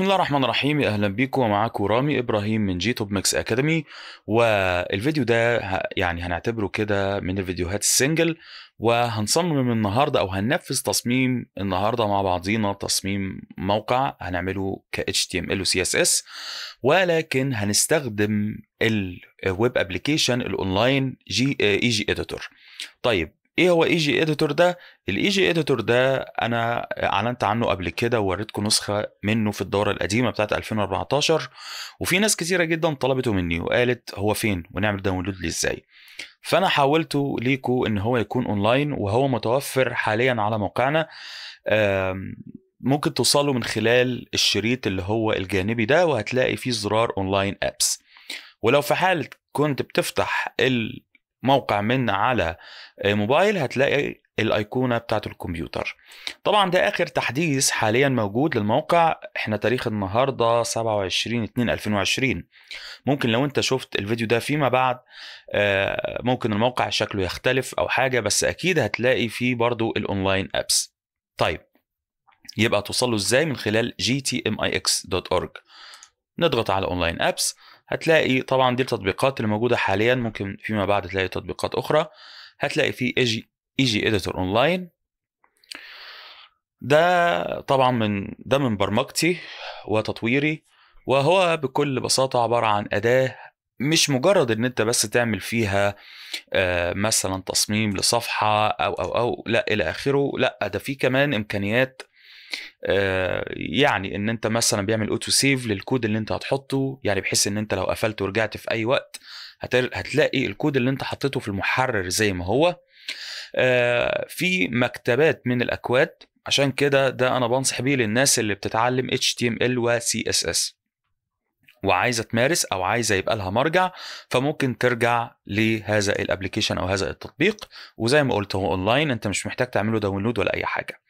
بسم الله الرحمن الرحيم اهلا بيكم ومعاكم رامي ابراهيم من جي توب ميكس اكاديمي والفيديو ده يعني هنعتبره كده من الفيديوهات السنجل وهنصمم النهارده او هننفذ تصميم النهارده مع بعضينا تصميم موقع هنعمله ك HTML و CSS ولكن هنستخدم الويب ابلكيشن الاونلاين جي اي جي اديتور طيب ايه هو اي جي اديتور ده الاي جي اديتور ده انا اعلنت عنه قبل كده ووريتكم نسخه منه في الدوره القديمه بتاعه 2014 وفي ناس كثيره جدا طلبته مني وقالت هو فين ونعمل داونلود ليه ازاي فانا حاولته ليكو ان هو يكون اونلاين وهو متوفر حاليا على موقعنا ممكن توصلوا من خلال الشريط اللي هو الجانبي ده وهتلاقي فيه زرار اونلاين ابس ولو في حالة كنت بتفتح ال موقع من على موبايل هتلاقي الايقونه بتاعت الكمبيوتر طبعا ده اخر تحديث حاليا موجود للموقع احنا تاريخ النهارده 27 2 2020 ممكن لو انت شفت الفيديو ده فيما بعد آه، ممكن الموقع شكله يختلف او حاجه بس اكيد هتلاقي فيه برضو الاونلاين ابس طيب يبقى توصله ازاي من خلال gtmix.org نضغط على اونلاين ابس هتلاقي طبعا دي التطبيقات اللي موجوده حاليا ممكن فيما بعد تلاقي تطبيقات اخرى هتلاقي في ايجي ايجي اديتور اونلاين ده طبعا من ده من برمجتي وتطويري وهو بكل بساطه عباره عن اداه مش مجرد ان انت بس تعمل فيها آه، مثلا تصميم لصفحه او او او لا الى اخره لا ده في كمان امكانيات آه، يعني ان انت مثلا بيعمل اوتو سيف للكود اللي انت هتحطه يعني بحيث ان انت لو قفلت ورجعت في اي وقت هتلاقي الكود اللي انت حطيته في المحرر زي ما هو آه، في مكتبات من الاكواد عشان كده ده انا بنصح بيه للناس اللي بتتعلم HTML و CSS وعايزه تمارس او عايزه يبقى لها مرجع فممكن ترجع لهذا الابلكيشن او هذا التطبيق وزي ما قلت هو اونلاين انت مش محتاج تعمله داونلود ولا اي حاجه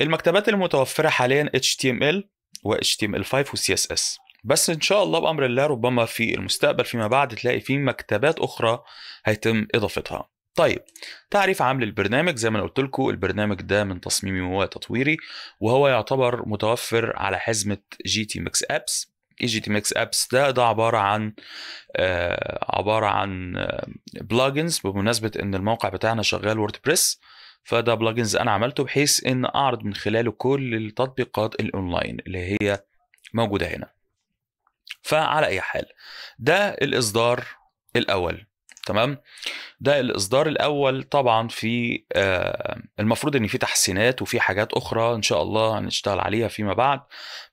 المكتبات المتوفرة حاليا HTML و HTML5 و CSS بس ان شاء الله بامر الله ربما في المستقبل فيما بعد تلاقي في مكتبات اخرى هيتم اضافتها طيب تعريف عام للبرنامج زي ما انا قلت لكم البرنامج ده من تصميمي وتطويري وهو يعتبر متوفر على حزمه جي تي ميكس ابس جي تي ميكس ابس ده ده عباره عن آه عباره عن آه بلجنز بمناسبه ان الموقع بتاعنا شغال ووردبريس فده بلجنز انا عملته بحيث ان اعرض من خلاله كل التطبيقات الاونلاين اللي هي موجوده هنا فعلى اي حال ده الاصدار الاول تمام ده الاصدار الاول طبعا في آه المفروض ان في تحسينات وفي حاجات اخرى ان شاء الله هنشتغل عليها فيما بعد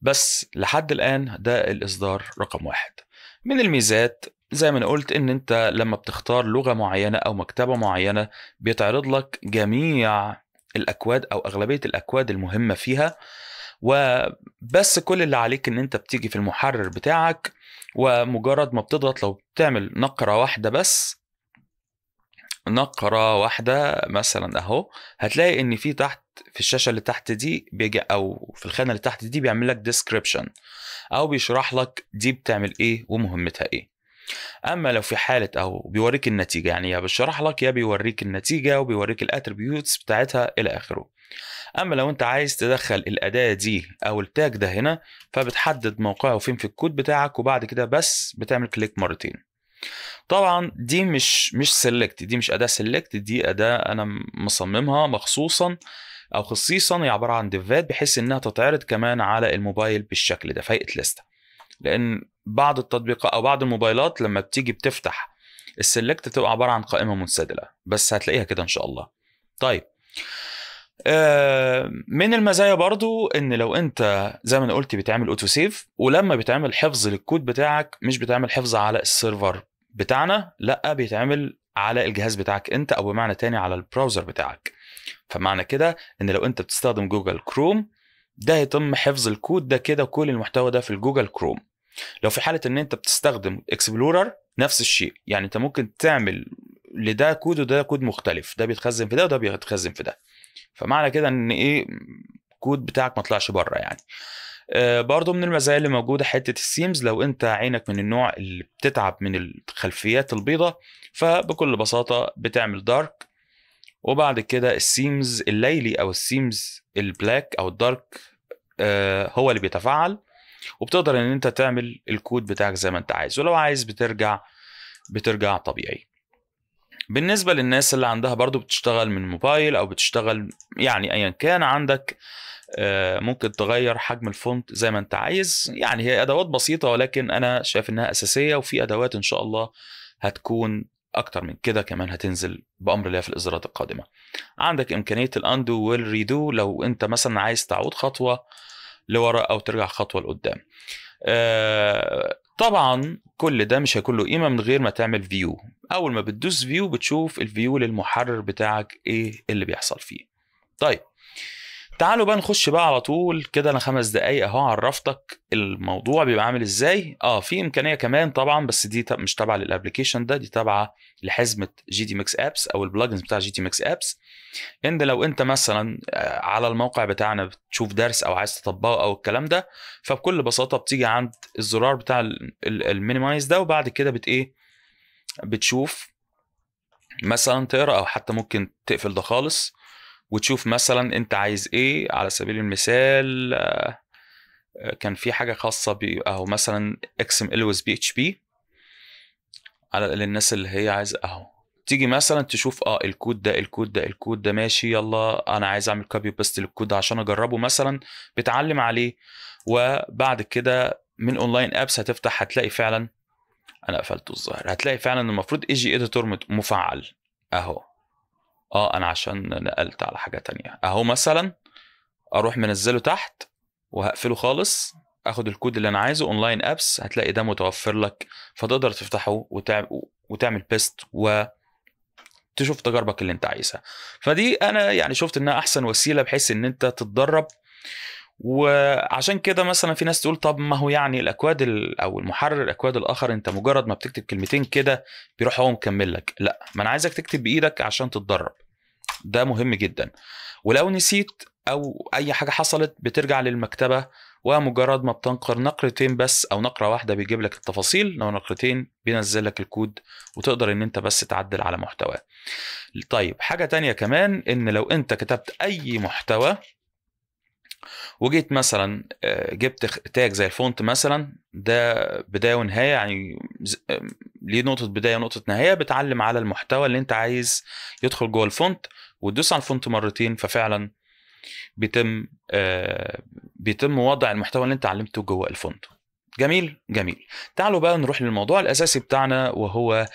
بس لحد الان ده الاصدار رقم واحد من الميزات زي ما انا قلت ان انت لما بتختار لغه معينه او مكتبه معينه بيتعرض لك جميع الاكواد او اغلبيه الاكواد المهمه فيها وبس كل اللي عليك ان انت بتيجي في المحرر بتاعك ومجرد ما بتضغط لو بتعمل نقره واحده بس نقره واحده مثلا اهو هتلاقي ان في تحت في الشاشه اللي تحت دي بيجي او في الخانه اللي تحت دي بيعمل لك ديسكريبشن او بيشرح لك دي بتعمل ايه ومهمتها ايه اما لو في حاله او بيوريك النتيجه يعني يا بشرح لك يا بيوريك النتيجه وبيوريك الاتريبيوتس بتاعتها الى اخره اما لو انت عايز تدخل الاداه دي او التاج ده هنا فبتحدد موقعه فين في الكود بتاعك وبعد كده بس بتعمل كليك مرتين طبعا دي مش مش سيلكت دي مش اداه سيلكت دي اداه انا مصممها مخصوصا او خصيصا هي عباره عن ديفات بحيث انها تتعرض كمان على الموبايل بالشكل ده فايقه لسته لان بعض التطبيقات او بعض الموبايلات لما بتيجي بتفتح السلكت بتبقى عباره عن قائمه منسدله بس هتلاقيها كده ان شاء الله طيب آه، من المزايا برضو ان لو انت زي ما انا قلت بتعمل اوتو سيف ولما بتعمل حفظ للكود بتاعك مش بتعمل حفظ على السيرفر بتاعنا لا بيتعمل على الجهاز بتاعك انت او بمعنى تاني على البراوزر بتاعك فمعنى كده ان لو انت بتستخدم جوجل كروم ده هيتم حفظ الكود ده كده كل المحتوى ده في الجوجل كروم لو في حاله ان انت بتستخدم اكسبلورر نفس الشيء يعني انت ممكن تعمل لده كود وده كود مختلف ده بيتخزن في ده وده بيتخزن في ده فمعنى كده ان ايه كود بتاعك ما طلعش بره يعني آه، برضه من المزايا اللي موجوده حته السيمز لو انت عينك من النوع اللي بتتعب من الخلفيات البيضة فبكل بساطه بتعمل دارك وبعد كده السيمز الليلي او السيمز البلاك او الدارك آه، هو اللي بيتفاعل وبتقدر ان انت تعمل الكود بتاعك زي ما انت عايز ولو عايز بترجع بترجع طبيعي بالنسبه للناس اللي عندها برضو بتشتغل من موبايل او بتشتغل يعني ايا كان عندك آه، ممكن تغير حجم الفونت زي ما انت عايز يعني هي ادوات بسيطه ولكن انا شايف انها اساسيه وفي ادوات ان شاء الله هتكون اكتر من كده كمان هتنزل بامر الله في الاصدارات القادمه عندك امكانيه الاندو والريدو لو انت مثلا عايز تعود خطوه لورا او ترجع خطوه لقدام آه، طبعا كل ده مش هيكون له قيمه من غير ما تعمل فيو اول ما بتدوس فيو بتشوف الفيو للمحرر بتاعك ايه اللي بيحصل فيه طيب تعالوا بقى نخش بقى على طول كده انا خمس دقايق اهو عرفتك الموضوع بيبقى عامل ازاي اه في امكانيه كمان طبعا بس دي مش تابعه للابلكيشن ده دي تابعه لحزمه جي دي ميكس ابس او البلجنز بتاع جي دي ميكس ابس ان لو انت مثلا آه، على الموقع بتاعنا بتشوف درس او عايز تطبقه او الكلام ده فبكل بساطه بتيجي عند الزرار بتاع المينيمايز ده وبعد كده بت ايه بتشوف مثلا تقرا او حتى ممكن تقفل ده خالص وتشوف مثلا انت عايز ايه على سبيل المثال آه، آه، كان في حاجه خاصه ب اهو مثلا اكس ام ال و بي اتش بي على للناس اللي هي عايزه اهو تيجي مثلا تشوف اه الكود ده الكود ده الكود ده ماشي يلا انا عايز اعمل كوبي بيست للكود ده عشان اجربه مثلا بتعلم عليه وبعد كده من اونلاين ابس هتفتح هتلاقي فعلا انا قفلته الظاهر هتلاقي فعلا المفروض اي جي اديتور مفعل اهو اه انا عشان نقلت على حاجه تانية اهو مثلا اروح منزله تحت وهقفله خالص اخد الكود اللي انا عايزه اونلاين ابس هتلاقي ده متوفر لك فتقدر تفتحه وتعمل بيست و تشوف تجاربك اللي انت عايزها فدي انا يعني شفت انها احسن وسيله بحيث ان انت تتدرب وعشان كده مثلا في ناس تقول طب ما هو يعني الاكواد او المحرر الاكواد الاخر انت مجرد ما بتكتب كلمتين كده بيروح هو مكمل لك لا ما انا عايزك تكتب بايدك عشان تتدرب ده مهم جدا ولو نسيت او اي حاجه حصلت بترجع للمكتبه ومجرد ما بتنقر نقرتين بس او نقره واحده بيجيب لك التفاصيل لو نقرتين بينزل لك الكود وتقدر ان انت بس تعدل على محتواه طيب حاجه تانية كمان ان لو انت كتبت اي محتوى وجيت مثلا آه، جبت تاج زي الفونت مثلا ده بدايه ونهايه يعني آه، ليه نقطه بدايه ونقطه نهايه بتعلم على المحتوى اللي انت عايز يدخل جوه الفونت وتدوس على الفونت مرتين ففعلا بيتم آه، بيتم وضع المحتوى اللي انت علمته جوه الفونت جميل جميل تعالوا بقى نروح للموضوع الاساسي بتاعنا وهو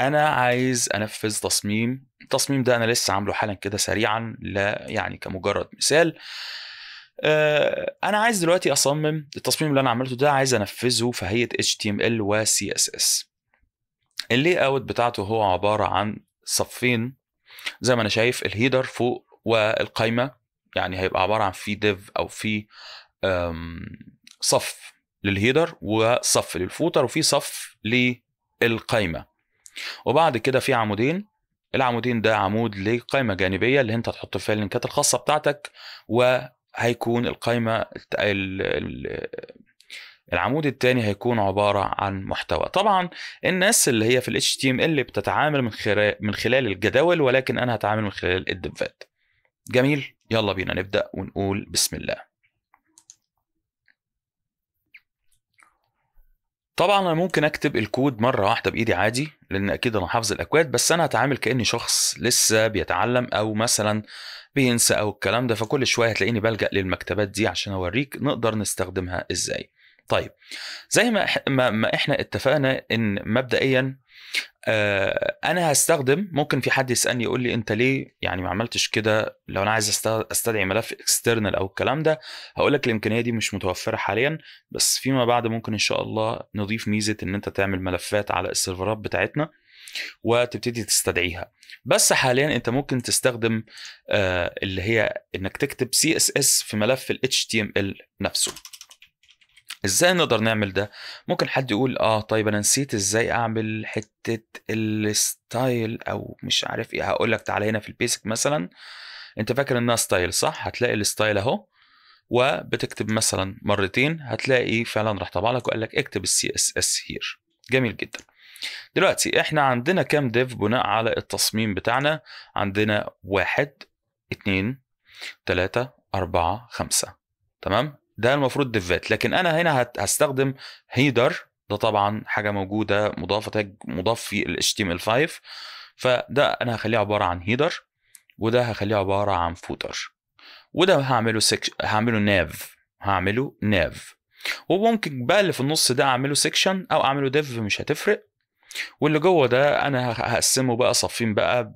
انا عايز انفذ تصميم التصميم ده انا لسه عامله حالا كده سريعا لا يعني كمجرد مثال آه آه، انا عايز دلوقتي اصمم التصميم اللي انا عملته ده عايز انفذه في هيئه HTML و CSS اللي اوت بتاعته هو عباره عن صفين زي ما انا شايف الهيدر فوق والقايمه يعني هيبقى عباره عن في ديف او في صف للهيدر وصف للفوتر وفي صف للقايمه وبعد كده في عمودين العمودين ده عمود لقائمه جانبيه اللي انت هتحط فيها اللينكات الخاصه بتاعتك و هيكون القائمة العمود الثاني هيكون عبارة عن محتوى طبعا الناس اللي هي في ال HTML بتتعامل من خلال, من خلال الجداول ولكن أنا هتعامل من خلال الدفات جميل يلا بينا نبدأ ونقول بسم الله طبعا انا ممكن اكتب الكود مره واحده بايدي عادي لان اكيد انا حافظ الاكواد بس انا هتعامل كاني شخص لسه بيتعلم او مثلا بينسى او الكلام ده فكل شويه هتلاقيني بلجا للمكتبات دي عشان اوريك نقدر نستخدمها ازاي طيب زي ما ما احنا اتفقنا ان مبدئيا آه، انا هستخدم ممكن في حد يسالني يقول لي انت ليه يعني ما عملتش كده لو انا عايز استدعي ملف اكسترنال او الكلام ده هقول لك الامكانيه دي مش متوفره حاليا بس فيما بعد ممكن ان شاء الله نضيف ميزه ان انت تعمل ملفات على السيرفرات بتاعتنا وتبتدي تستدعيها بس حاليا انت ممكن تستخدم آه، اللي هي انك تكتب سي اس اس في ملف ال HTML نفسه ازاي نقدر نعمل ده ممكن حد يقول اه طيب انا نسيت ازاي اعمل حته الستايل او مش عارف ايه هقول لك تعالى هنا في البيسك مثلا انت فاكر انها ستايل صح هتلاقي الستايل اهو وبتكتب مثلا مرتين هتلاقي فعلا راح طبع لك وقال لك اكتب السي اس اس هير جميل جدا دلوقتي احنا عندنا كام ديف بناء على التصميم بتاعنا عندنا واحد اتنين تلاتة أربعة خمسة تمام ده المفروض ديفات لكن انا هنا هستخدم هيدر ده طبعا حاجه موجوده مضافه تاج مضاف في ال HTML5 فده انا هخليه عباره عن هيدر وده هخليه عباره عن فوتر وده هعمله سكش... هعمله ناف هعمله ناف وممكن بقى اللي في النص ده اعمله سكشن او اعمله ديف مش هتفرق واللي جوه ده انا هقسمه بقى صفين بقى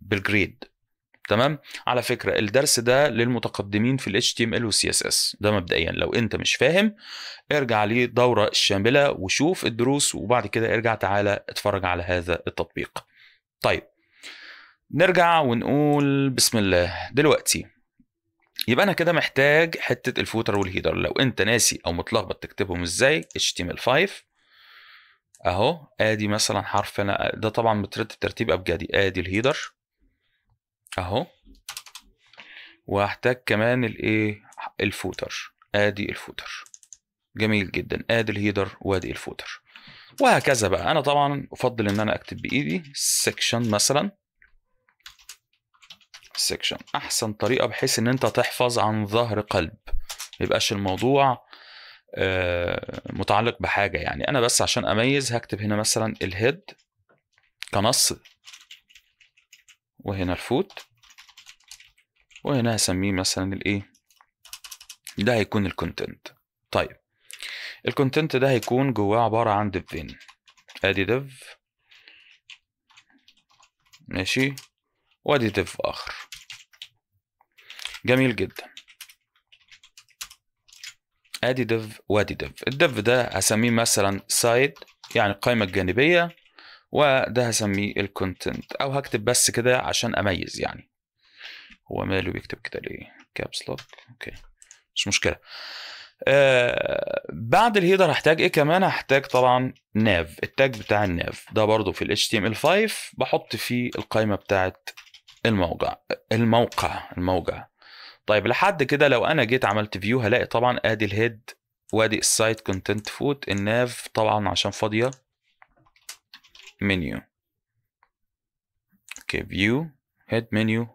بالجريد تمام على فكره الدرس ده للمتقدمين في ال HTML وال CSS ده مبدئيا لو انت مش فاهم ارجع ليه دوره الشامله وشوف الدروس وبعد كده ارجع تعالى اتفرج على هذا التطبيق طيب نرجع ونقول بسم الله دلوقتي يبقى انا كده محتاج حته الفوتر والهيدر لو انت ناسي او متلخبط تكتبهم ازاي HTML5 اهو ادي مثلا حرف انا ده طبعا مترتب ترتيب ابجدي ادي الهيدر اهو وهحتاج كمان الايه الفوتر ادي الفوتر جميل جدا ادي الهيدر وادي الفوتر وهكذا بقى انا طبعا افضل ان انا اكتب بايدي سيكشن مثلا سيكشن احسن طريقه بحيث ان انت تحفظ عن ظهر قلب ميبقاش الموضوع آه، متعلق بحاجه يعني انا بس عشان اميز هكتب هنا مثلا الهيد كنص وهنا الفوت وهنا هسميه مثلا الايه ده هيكون الكونتنت طيب الكونتنت ده هيكون جواه عباره عن ديفين ادي ديف ماشي وادي ديف اخر جميل جدا ادي ديف وادي ديف الديف ده هسميه مثلا سايد يعني القائمه الجانبيه وده هسميه الكونتنت او هكتب بس كده عشان اميز يعني هو ماله بيكتب كده ليه كابس لوك اوكي مش مشكله آه بعد الهيدر هحتاج ايه كمان هحتاج طبعا ناف التاج بتاع الناف ده برضو في ال HTML5 بحط فيه القائمه بتاعه الموقع الموقع الموقع طيب لحد كده لو انا جيت عملت فيو هلاقي طبعا ادي الهيد وادي السايت كونتنت فوت الناف طبعا عشان فاضيه منيو اوكي فيو هيد منيو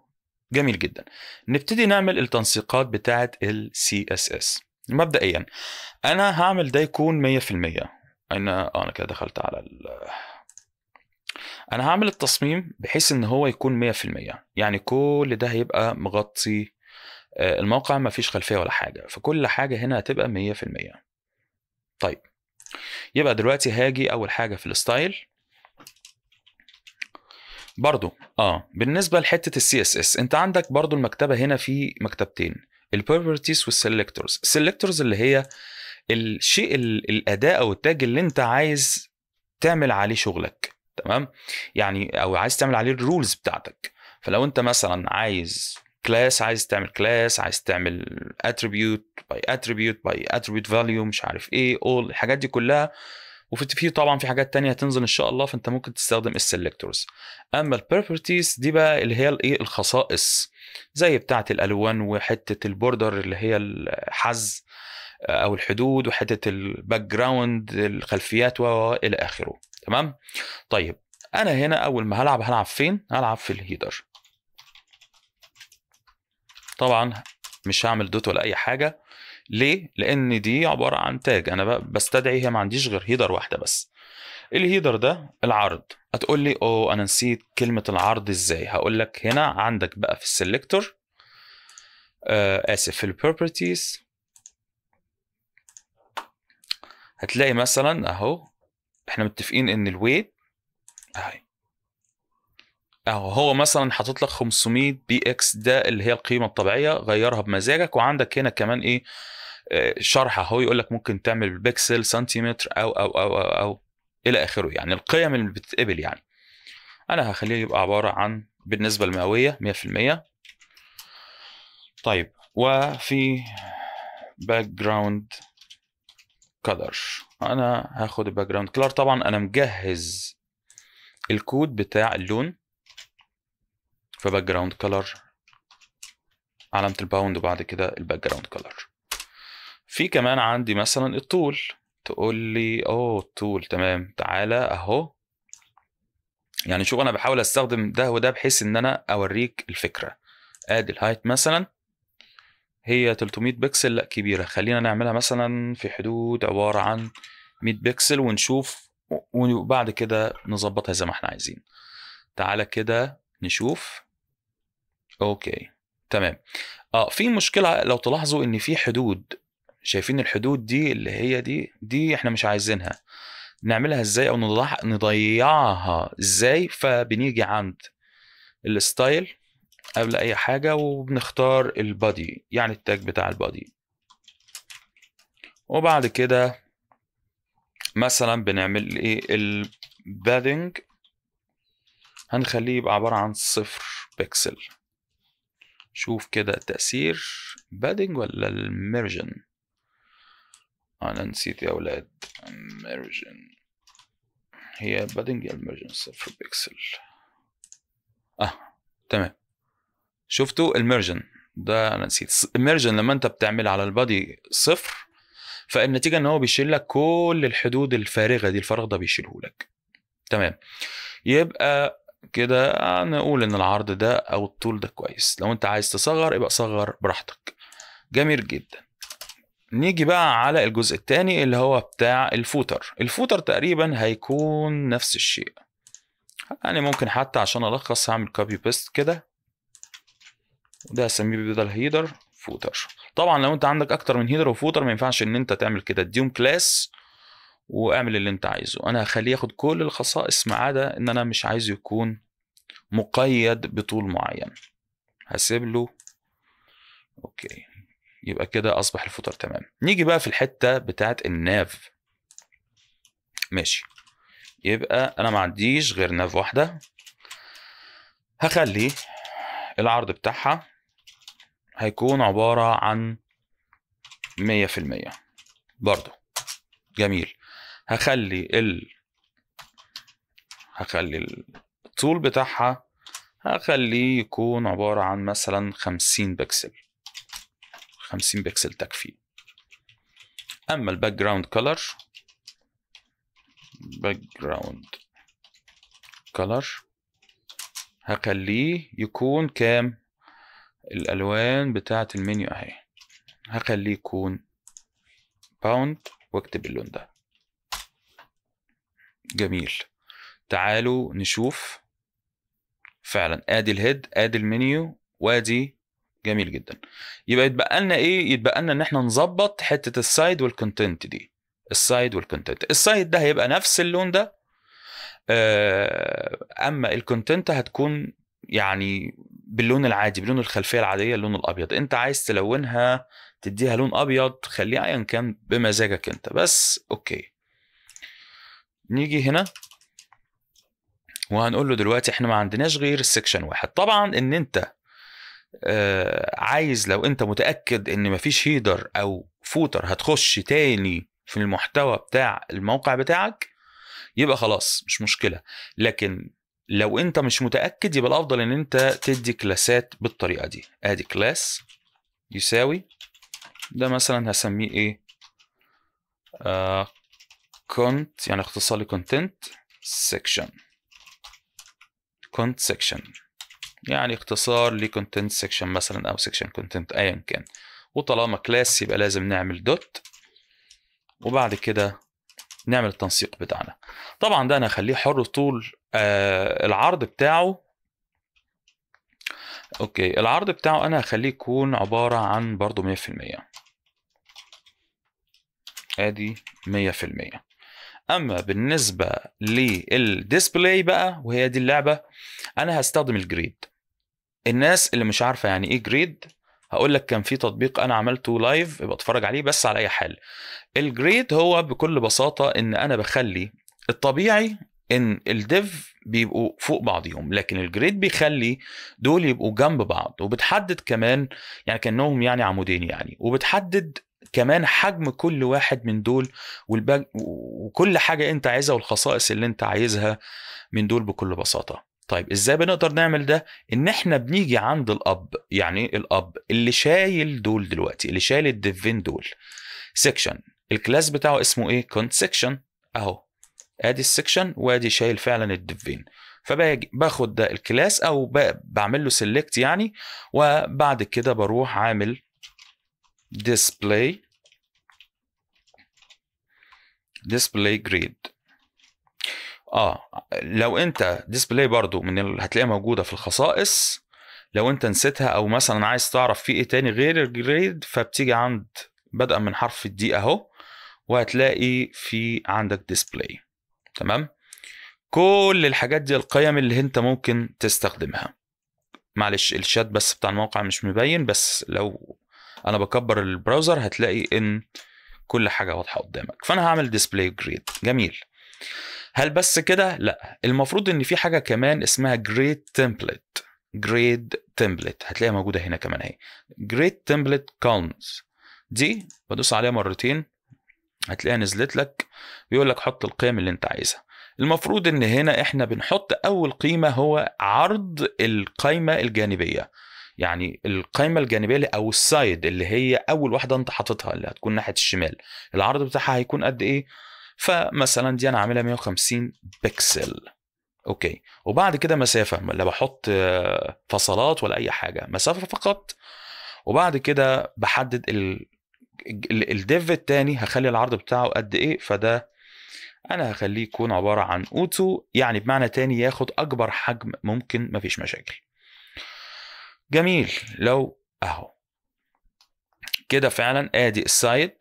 جميل جدا نبتدي نعمل التنسيقات بتاعه السي اس اس مبدئيا انا هعمل ده يكون 100% انا آه، انا كده دخلت على ال... انا هعمل التصميم بحيث ان هو يكون 100% يعني كل ده هيبقى مغطي آه، الموقع ما فيش خلفيه ولا حاجه فكل حاجه هنا هتبقى 100% طيب يبقى دلوقتي هاجي اول حاجه في الستايل برضو اه بالنسبه لحته السي اس اس انت عندك برضو المكتبه هنا في مكتبتين البروبرتيز والسيلكتورز السيلكتورز اللي هي الشيء الاداء او التاج اللي انت عايز تعمل عليه شغلك تمام يعني او عايز تعمل عليه الرولز بتاعتك فلو انت مثلا عايز كلاس عايز تعمل كلاس عايز تعمل اتريبيوت باي اتريبيوت باي اتريبيوت فاليو مش عارف ايه اول الحاجات دي كلها وفي في طبعا في حاجات تانية هتنزل ان شاء الله فانت ممكن تستخدم السلكتورز اما البروبرتيز دي بقى اللي هي الايه الخصائص زي بتاعه الالوان وحته البوردر اللي هي الحز آه، او الحدود وحته الباك جراوند الخلفيات والى اخره تمام طيب انا هنا اول ما هلعب هلعب فين هلعب في الهيدر طبعا مش هعمل دوت ولا اي حاجه ليه لان دي عباره عن تاج انا بستدعي هي ما عنديش غير هيدر واحده بس الهيدر ده العرض هتقول لي اوه انا نسيت كلمه العرض ازاي هقول لك هنا عندك بقى في السلكتور آه اسف في البروبرتيز هتلاقي مثلا اهو احنا متفقين ان الويت اهي اهو هو مثلا حاطط لك 500 بي اكس ده اللي هي القيمه الطبيعيه غيرها بمزاجك وعندك هنا كمان ايه آه، شرح اهو يقول لك ممكن تعمل بكسل سنتيمتر أو, او او او او الى اخره يعني القيم اللي بتتقبل يعني انا هخليه يبقى عباره عن بالنسبه المئويه 100% طيب وفي باك جراوند كلر انا هاخد الباك جراوند كلر طبعا انا مجهز الكود بتاع اللون فباك جراوند كلر علامة الباوند وبعد كده الباك جراوند كلر في كمان عندي مثلا الطول تقول لي اوه الطول تمام تعالى اهو يعني شوف انا بحاول استخدم ده وده بحيث ان انا اوريك الفكره ادي الهايت مثلا هي 300 بكسل لا كبيره خلينا نعملها مثلا في حدود عباره عن 100 بكسل ونشوف وبعد كده نظبطها زي ما احنا عايزين تعالى كده نشوف اوكي تمام اه في مشكله لو تلاحظوا ان في حدود شايفين الحدود دي اللي هي دي دي احنا مش عايزينها نعملها ازاي او نضيعها ازاي فبنيجي عند الستايل قبل اي حاجه وبنختار البادي يعني التاج بتاع البادي وبعد كده مثلا بنعمل ايه البادنج هنخليه يبقى عباره عن صفر بكسل شوف كده تأثير بادنج ولا الميرجن أنا نسيت يا أولاد الميرجن هي بادنج الميرجن صفر بيكسل اه تمام شفتوا الميرجن ده انا نسيت الميرجن لما انت بتعمل على البادي صفر فالنتيجه ان هو بيشيل لك كل الحدود الفارغه دي الفراغ ده بيشيله لك تمام يبقى كده نقول ان العرض ده او الطول ده كويس لو انت عايز تصغر يبقى صغر براحتك جميل جدا نيجي بقى على الجزء الثاني اللي هو بتاع الفوتر الفوتر تقريبا هيكون نفس الشيء يعني ممكن حتى عشان الخص هعمل كوبي بيست كده وده هسميه بدل هيدر فوتر طبعا لو انت عندك اكتر من هيدر وفوتر ما ينفعش ان انت تعمل كده اديهم كلاس واعمل اللي انت عايزه انا هخليه ياخد كل الخصائص ما عدا ان انا مش عايزه يكون مقيد بطول معين هسيب له اوكي يبقى كده اصبح الفوتر تمام نيجي بقى في الحته بتاعت الناف ماشي يبقى انا ما عنديش غير ناف واحده هخلي العرض بتاعها هيكون عباره عن 100% برضه جميل هخلي ال هخلي الطول بتاعها هخليه يكون عبارة عن مثلا خمسين بكسل خمسين بكسل تكفي أما الباك جراوند كولر باك جراوند كولر هخليه يكون كام الألوان بتاعة المنيو أهي هخليه يكون باوند واكتب اللون ده جميل تعالوا نشوف فعلا ادي الهيد ادي المنيو وادي جميل جدا يبقى يتبقى لنا ايه يتبقى لنا ان احنا نظبط حته السايد والكونتنت دي السايد والكونتنت السايد ده هيبقى نفس اللون ده آه، اما الكونتنت هتكون يعني باللون العادي باللون الخلفيه العاديه اللون الابيض انت عايز تلونها تديها لون ابيض خليها ايا كان بمزاجك انت بس اوكي نيجي هنا وهنقول له دلوقتي احنا ما عندناش غير السكشن واحد طبعا ان انت آه عايز لو انت متاكد ان مفيش هيدر او فوتر هتخش تاني في المحتوى بتاع الموقع بتاعك يبقى خلاص مش مشكله لكن لو انت مش متاكد يبقى الافضل ان انت تدي كلاسات بالطريقه دي ادي كلاس يساوي ده مثلا هسميه ايه آه كونت يعني اختصار لكونتنت سيكشن كونت سيكشن يعني اختصار لكونتنت سيكشن مثلا او سيكشن كونتنت ايا كان وطالما كلاس يبقى لازم نعمل دوت وبعد كده نعمل التنسيق بتاعنا طبعا ده انا هخليه حر طول آه العرض بتاعه اوكي العرض بتاعه انا هخليه يكون عبارة عن برضه 100% ادي 100% اما بالنسبه للديسبلاي بقى وهي دي اللعبه انا هستخدم الجريد الناس اللي مش عارفه يعني ايه جريد هقول لك كان في تطبيق انا عملته لايف ابقى اتفرج عليه بس على اي حال الجريد هو بكل بساطه ان انا بخلي الطبيعي ان الديف بيبقوا فوق بعضهم لكن الجريد بيخلي دول يبقوا جنب بعض وبتحدد كمان يعني كانهم يعني عمودين يعني وبتحدد كمان حجم كل واحد من دول والباج وكل حاجه انت عايزها والخصائص اللي انت عايزها من دول بكل بساطه طيب ازاي بنقدر نعمل ده ان احنا بنيجي عند الاب يعني إيه الاب اللي شايل دول دلوقتي اللي شايل الديفين دول سيكشن الكلاس بتاعه اسمه ايه كونت سيكشن اهو ادي السيكشن وادي شايل فعلا الديفين فباجي باخد ده الكلاس او بعمل له سيلكت يعني وبعد كده بروح عامل display display grade اه لو انت display برضو من اللي هتلاقيها موجوده في الخصائص لو انت نسيتها او مثلا عايز تعرف في ايه تاني غير الجريد فبتيجي عند بدءا من حرف الدي اهو وهتلاقي في عندك ديسبلاي تمام كل الحاجات دي القيم اللي انت ممكن تستخدمها معلش الشات بس بتاع الموقع مش مبين بس لو انا بكبر البراوزر هتلاقي ان كل حاجه واضحه قدامك فانا هعمل ديسبلاي جريد جميل هل بس كده لا المفروض ان في حاجه كمان اسمها جريد تمبلت جريد تمبلت هتلاقيها موجوده هنا كمان اهي جريد تمبلت كولمز دي بدوس عليها مرتين هتلاقيها نزلت لك بيقول لك حط القيم اللي انت عايزها المفروض ان هنا احنا بنحط اول قيمه هو عرض القايمه الجانبيه يعني القايمه الجانبيه او السايد اللي هي اول واحده انت حاططها اللي هتكون ناحيه الشمال العرض بتاعها هيكون قد ايه فمثلا دي انا عاملها 150 بكسل اوكي وبعد كده مسافه لا بحط فصلات ولا اي حاجه مسافه فقط وبعد كده بحدد الديف التاني هخلي العرض بتاعه قد ايه فده انا هخليه يكون عباره عن اوتو يعني بمعنى تاني ياخد اكبر حجم ممكن مفيش مشاكل جميل لو اهو كده فعلا ادي السايد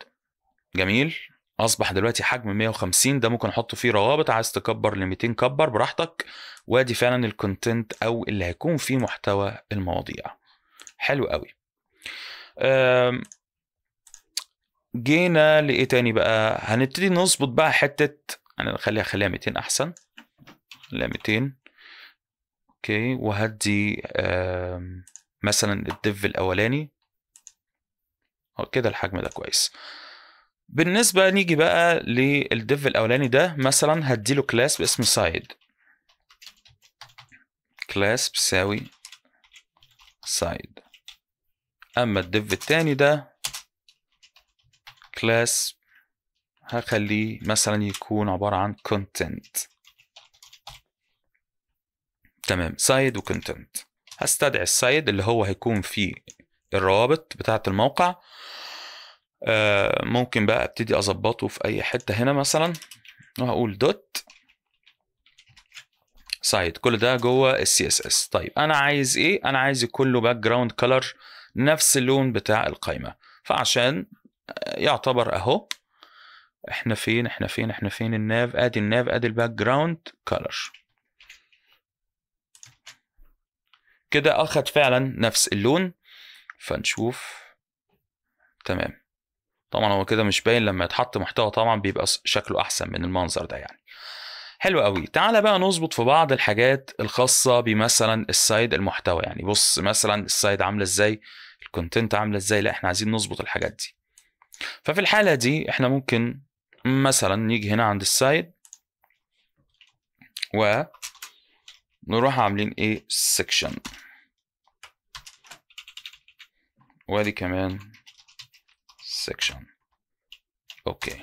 جميل اصبح دلوقتي حجم 150 ده ممكن احط فيه روابط عايز تكبر ل 200 كبر براحتك وادي فعلا الكونتنت او اللي هيكون فيه محتوى المواضيع حلو قوي جينا لايه تاني بقى هنبتدي نظبط بقى حته انا نخليها خليها 200 احسن خليها 200 اوكي وهدي مثلا الديف الاولاني كده الحجم ده كويس بالنسبة نيجي بقى للديف الأولاني ده مثلا هديله كلاس باسم سايد كلاس بساوي سايد أما الديف التاني ده كلاس هخليه مثلا يكون عبارة عن content تمام سايد وكونتنت هستدعي السيد اللي هو هيكون فيه الروابط بتاعه الموقع آه، ممكن بقى ابتدي اظبطه في اي حته هنا مثلا وهقول دوت سايد كل ده جوه السي اس اس طيب انا عايز ايه انا عايز كله باك جراوند كلر نفس اللون بتاع القائمه فعشان آه، يعتبر اهو احنا فين احنا فين احنا فين الناف ادي الناف ادي الباك جراوند كلر كده اخد فعلا نفس اللون فنشوف تمام طبعا هو كده مش باين لما يتحط محتوى طبعا بيبقى شكله احسن من المنظر ده يعني حلو قوي تعالى بقى نظبط في بعض الحاجات الخاصه بمثلا السايد المحتوى يعني بص مثلا السايد عامله ازاي الكونتنت عامله ازاي لا احنا عايزين نظبط الحاجات دي ففي الحاله دي احنا ممكن مثلا نيجي هنا عند السايد و نروح عاملين ايه سكشن وادي كمان سكشن اوكي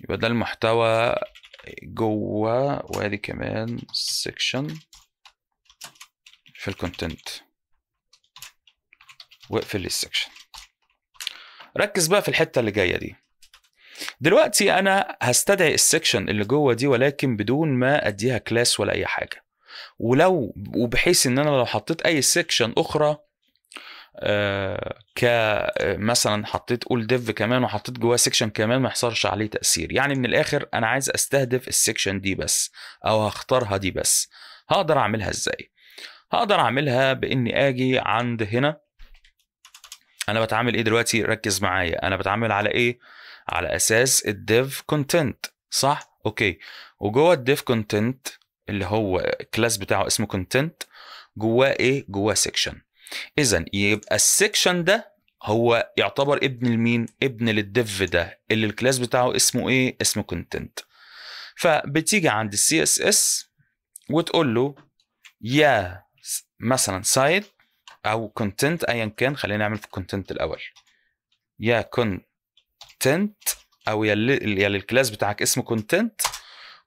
يبقى ده المحتوى جوه وادي كمان سكشن في الكونتنت واقفل لي السكشن ركز بقى في الحته اللي جايه دي دلوقتي انا هستدعي السكشن اللي جوه دي ولكن بدون ما اديها كلاس ولا اي حاجه ولو وبحيث ان انا لو حطيت اي سيكشن اخرى آه،, آه مثلا حطيت اول ديف كمان وحطيت جواه سيكشن كمان ما يحصلش عليه تاثير يعني من الاخر انا عايز استهدف السيكشن دي بس او هختارها دي بس هقدر اعملها ازاي هقدر اعملها باني اجي عند هنا انا بتعامل ايه دلوقتي ركز معايا انا بتعامل على ايه على اساس الديف كونتنت صح اوكي وجوه الديف كونتنت اللي هو الكلاس بتاعه اسمه كونتنت جواه ايه جواه سيكشن اذا يبقى السيكشن ده هو يعتبر ابن لمين ابن للديف ده اللي الكلاس بتاعه اسمه ايه اسمه كونتنت فبتيجي عند السي اس اس وتقول له يا مثلا سايد او كونتنت ايا كان خلينا نعمل في كونتنت الاول يا كونتنت او يا اللي الكلاس بتاعك اسمه كونتنت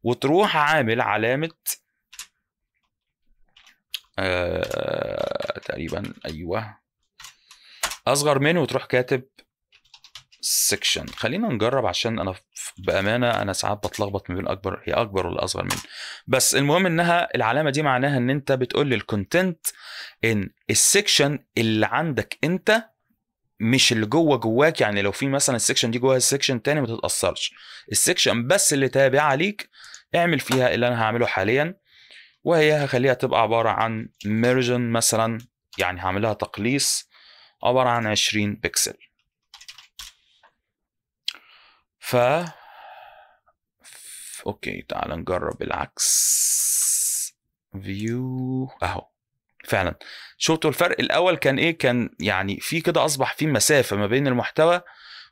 وتروح عامل علامه آه تقريبا ايوه اصغر من وتروح كاتب سكشن خلينا نجرب عشان انا بامانه انا ساعات بتلخبط ما بين اكبر هي اكبر ولا اصغر من بس المهم انها العلامه دي معناها ان انت بتقول للكونتنت ان السكشن اللي عندك انت مش اللي جوه جواك يعني لو في مثلا السكشن دي جوه السكشن تاني ما تتاثرش السكشن بس اللي تابعه ليك اعمل فيها اللي انا هعمله حاليا وهي هخليها تبقى عباره عن ميرجن مثلا يعني هعملها تقليص عباره عن 20 بكسل ف اوكي تعال نجرب العكس فيو اهو فعلا شفتوا الفرق الاول كان ايه كان يعني في كده اصبح في مسافه ما بين المحتوى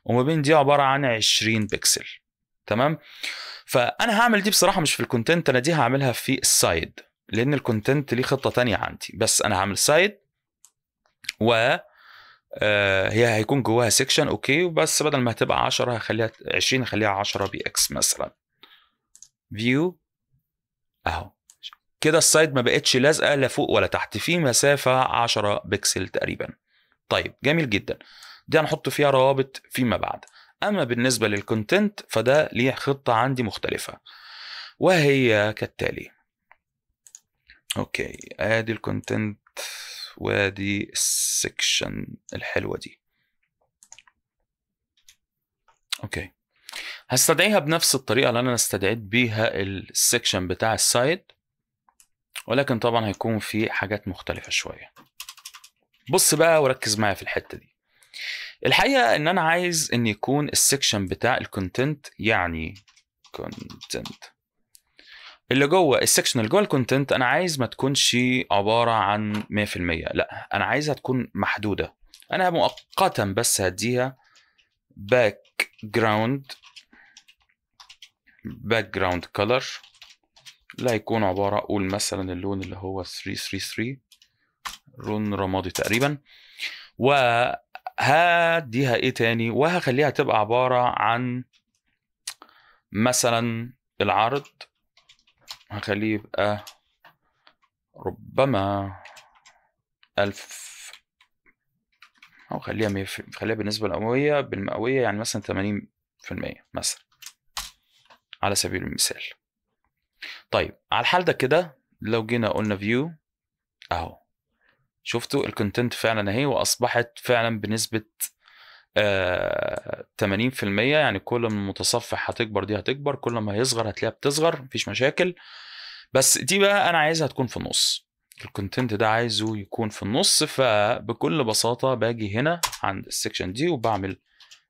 وما بين دي عباره عن 20 بكسل تمام فانا هعمل دي بصراحه مش في الكونتنت انا دي هعملها في السايد لان الكونتنت ليه خطه تانية عندي بس انا هعمل سايد و آه، هي هيكون جواها سيكشن اوكي وبس بدل ما هتبقى 10 هخليها 20 هخليها 10 بي اكس مثلا فيو اهو كده السايد ما بقتش لازقه لا فوق ولا تحت في مسافه 10 بكسل تقريبا طيب جميل جدا دي هنحط فيها روابط فيما بعد اما بالنسبه للكونتنت فده ليه خطه عندي مختلفه وهي كالتالي اوكي ادي الكونتنت وادي السكشن الحلوه دي اوكي هستدعيها بنفس الطريقه اللي انا استدعيت بيها السكشن بتاع السايد ولكن طبعا هيكون في حاجات مختلفه شويه بص بقى وركز معايا في الحته دي الحقيقه ان انا عايز ان يكون السكشن بتاع الكونتنت يعني كونتنت اللي جوه السكشن اللي جوه الكونتنت انا عايز ما تكونش عباره عن 100% لا انا عايزها تكون محدوده انا مؤقتا بس هديها باك جراوند باك جراوند كلر اللي هيكون عباره اقول مثلا اللون اللي هو 333 لون رمادي تقريبا و هديها ايه تاني وهخليها تبقى عباره عن مثلا العرض هخليه يبقى ربما ألف أو خليها ميف... خليها بالنسبة الأموية بالمئوية يعني مثلا تمانين في المية مثلا على سبيل المثال طيب على الحال ده كده لو جينا قلنا فيو أهو شفتوا الكونتنت فعلا اهي واصبحت فعلا بنسبه آه 80% يعني كل ما المتصفح هتكبر دي هتكبر كل ما هيصغر هتلاقيها بتصغر مفيش مشاكل بس دي بقى انا عايزها تكون في النص الكونتنت ده عايزه يكون في النص فبكل بساطه باجي هنا عند السكشن دي وبعمل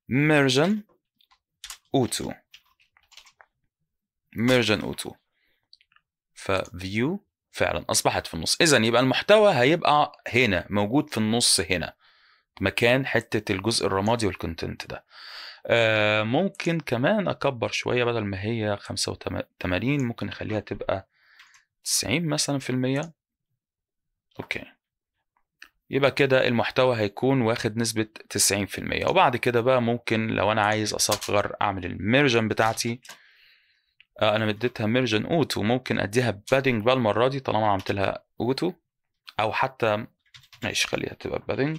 ميرجن اوتو ميرجن اوتو ففيو فعلا اصبحت في النص اذا يبقى المحتوى هيبقى هنا موجود في النص هنا مكان حته الجزء الرمادي والكونتنت ده آه ممكن كمان اكبر شويه بدل ما هي 85 ممكن اخليها تبقى 90 مثلا في المية اوكي يبقى كده المحتوى هيكون واخد نسبة 90% وبعد كده بقى ممكن لو انا عايز اصغر اعمل الميرجن بتاعتي آه، انا مديتها ميرجن اوتو ممكن اديها بادنج بقى المره دي طالما عملت لها اوتو او حتى ماشي خليها تبقى بادنج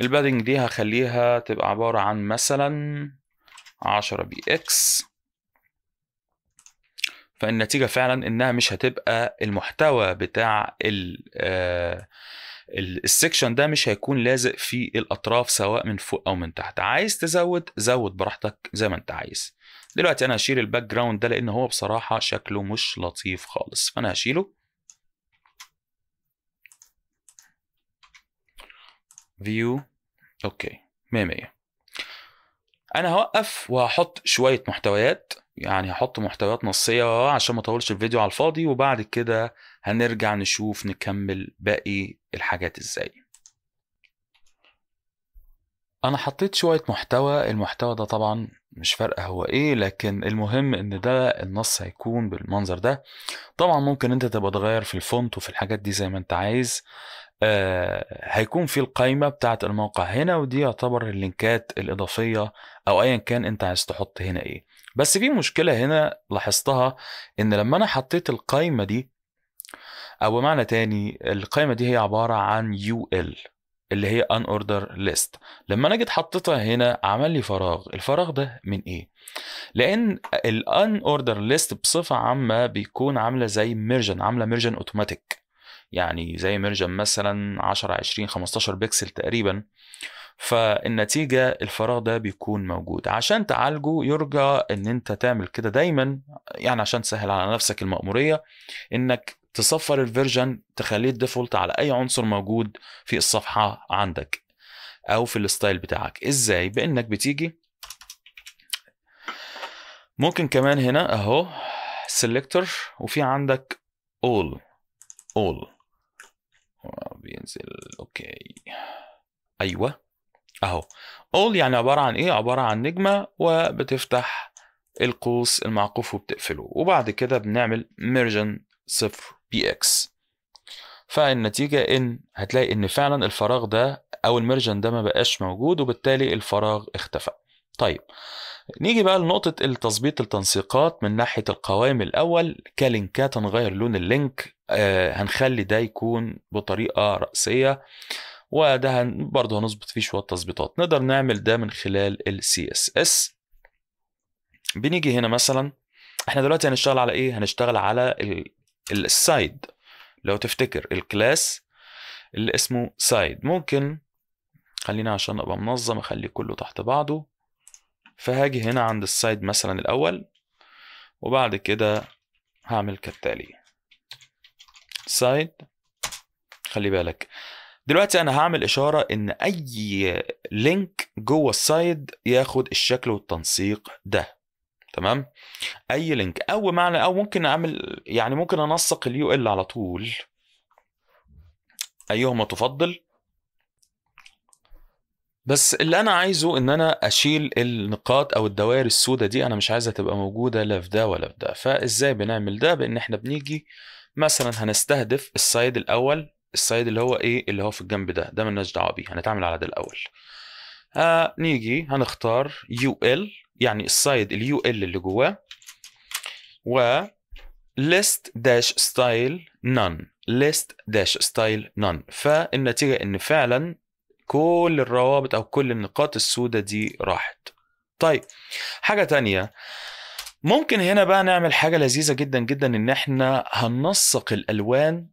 البادنج دي هخليها تبقى عباره عن مثلا 10 بي اكس فالنتيجه فعلا انها مش هتبقى المحتوى بتاع ال آه، السكشن ده مش هيكون لازق في الاطراف سواء من فوق او من تحت عايز تزود زود براحتك زي ما انت عايز دلوقتي انا هشيل الباك جراوند ده لان هو بصراحه شكله مش لطيف خالص فانا هشيله فيو اوكي 100 100 انا هوقف وهحط شويه محتويات يعني هحط محتويات نصيه عشان ما اطولش الفيديو على الفاضي وبعد كده هنرجع نشوف نكمل باقي الحاجات ازاي انا حطيت شويه محتوى المحتوى ده طبعا مش فارقه هو ايه لكن المهم ان ده النص هيكون بالمنظر ده طبعا ممكن انت تبقى تغير في الفونت وفي الحاجات دي زي ما انت عايز آه هيكون في القائمه بتاعه الموقع هنا ودي يعتبر اللينكات الاضافيه او ايا كان انت عايز تحط هنا ايه بس في مشكله هنا لاحظتها ان لما انا حطيت القائمه دي او بمعنى تاني القائمه دي هي عباره عن يو ال اللي هي ان اوردر ليست لما انا جيت حطيتها هنا عمل لي فراغ الفراغ ده من ايه لان الان اوردر ليست بصفه عامه بيكون عامله زي ميرجن عامله ميرجن اوتوماتيك يعني زي ميرجن مثلا 10 20 15 بكسل تقريبا فالنتيجة الفراغ ده بيكون موجود عشان تعالجه يرجى ان انت تعمل كده دايما يعني عشان تسهل على نفسك المأمورية انك تصفر الفيرجن تخليه الديفولت على اي عنصر موجود في الصفحه عندك او في الستايل بتاعك ازاي بانك بتيجي ممكن كمان هنا اهو سيلكتور وفي عندك اول اول بينزل اوكي ايوه اهو اول يعني عباره عن ايه عباره عن نجمه وبتفتح القوس المعقوف وبتقفله وبعد كده بنعمل ميرجن صفر بي اكس فالنتيجة ان هتلاقي ان فعلا الفراغ ده او المرجن ده ما بقاش موجود وبالتالي الفراغ اختفى طيب نيجي بقى لنقطة التظبيط التنسيقات من ناحية القوائم الأول كلينكات هنغير لون اللينك آه هنخلي ده يكون بطريقة رأسية وده برضه هنظبط فيه شوية تظبيطات نقدر نعمل ده من خلال ال CSS بنيجي هنا مثلا احنا دلوقتي هنشتغل على ايه هنشتغل على السايد لو تفتكر الكلاس اللي اسمه سايد ممكن خلينا عشان ابقى منظم اخليه كله تحت بعضه فهاجي هنا عند السايد مثلا الاول وبعد كده هعمل كالتالي سايد خلي بالك دلوقتي انا هعمل اشاره ان اي لينك جوه السايد ياخد الشكل والتنسيق ده تمام اي لينك او معنى او ممكن اعمل يعني ممكن انسق اليو ال على طول ايهما تفضل بس اللي انا عايزه ان انا اشيل النقاط او الدوائر السوداء دي انا مش عايزها تبقى موجوده لا في ده ولا في ده فازاي بنعمل ده بان احنا بنيجي مثلا هنستهدف السايد الاول السايد اللي هو ايه اللي هو في الجنب ده ده ملناش دعوه بيه هنتعامل على ده الاول آه نيجي هنختار يو ال يعني السايد اليو ال اللي جواه و list داش ستايل نون list داش ستايل نون فالنتيجة ان فعلا كل الروابط او كل النقاط السوداء دي راحت طيب حاجة تانية ممكن هنا بقى نعمل حاجة لذيذة جدا جدا ان احنا هننسق الالوان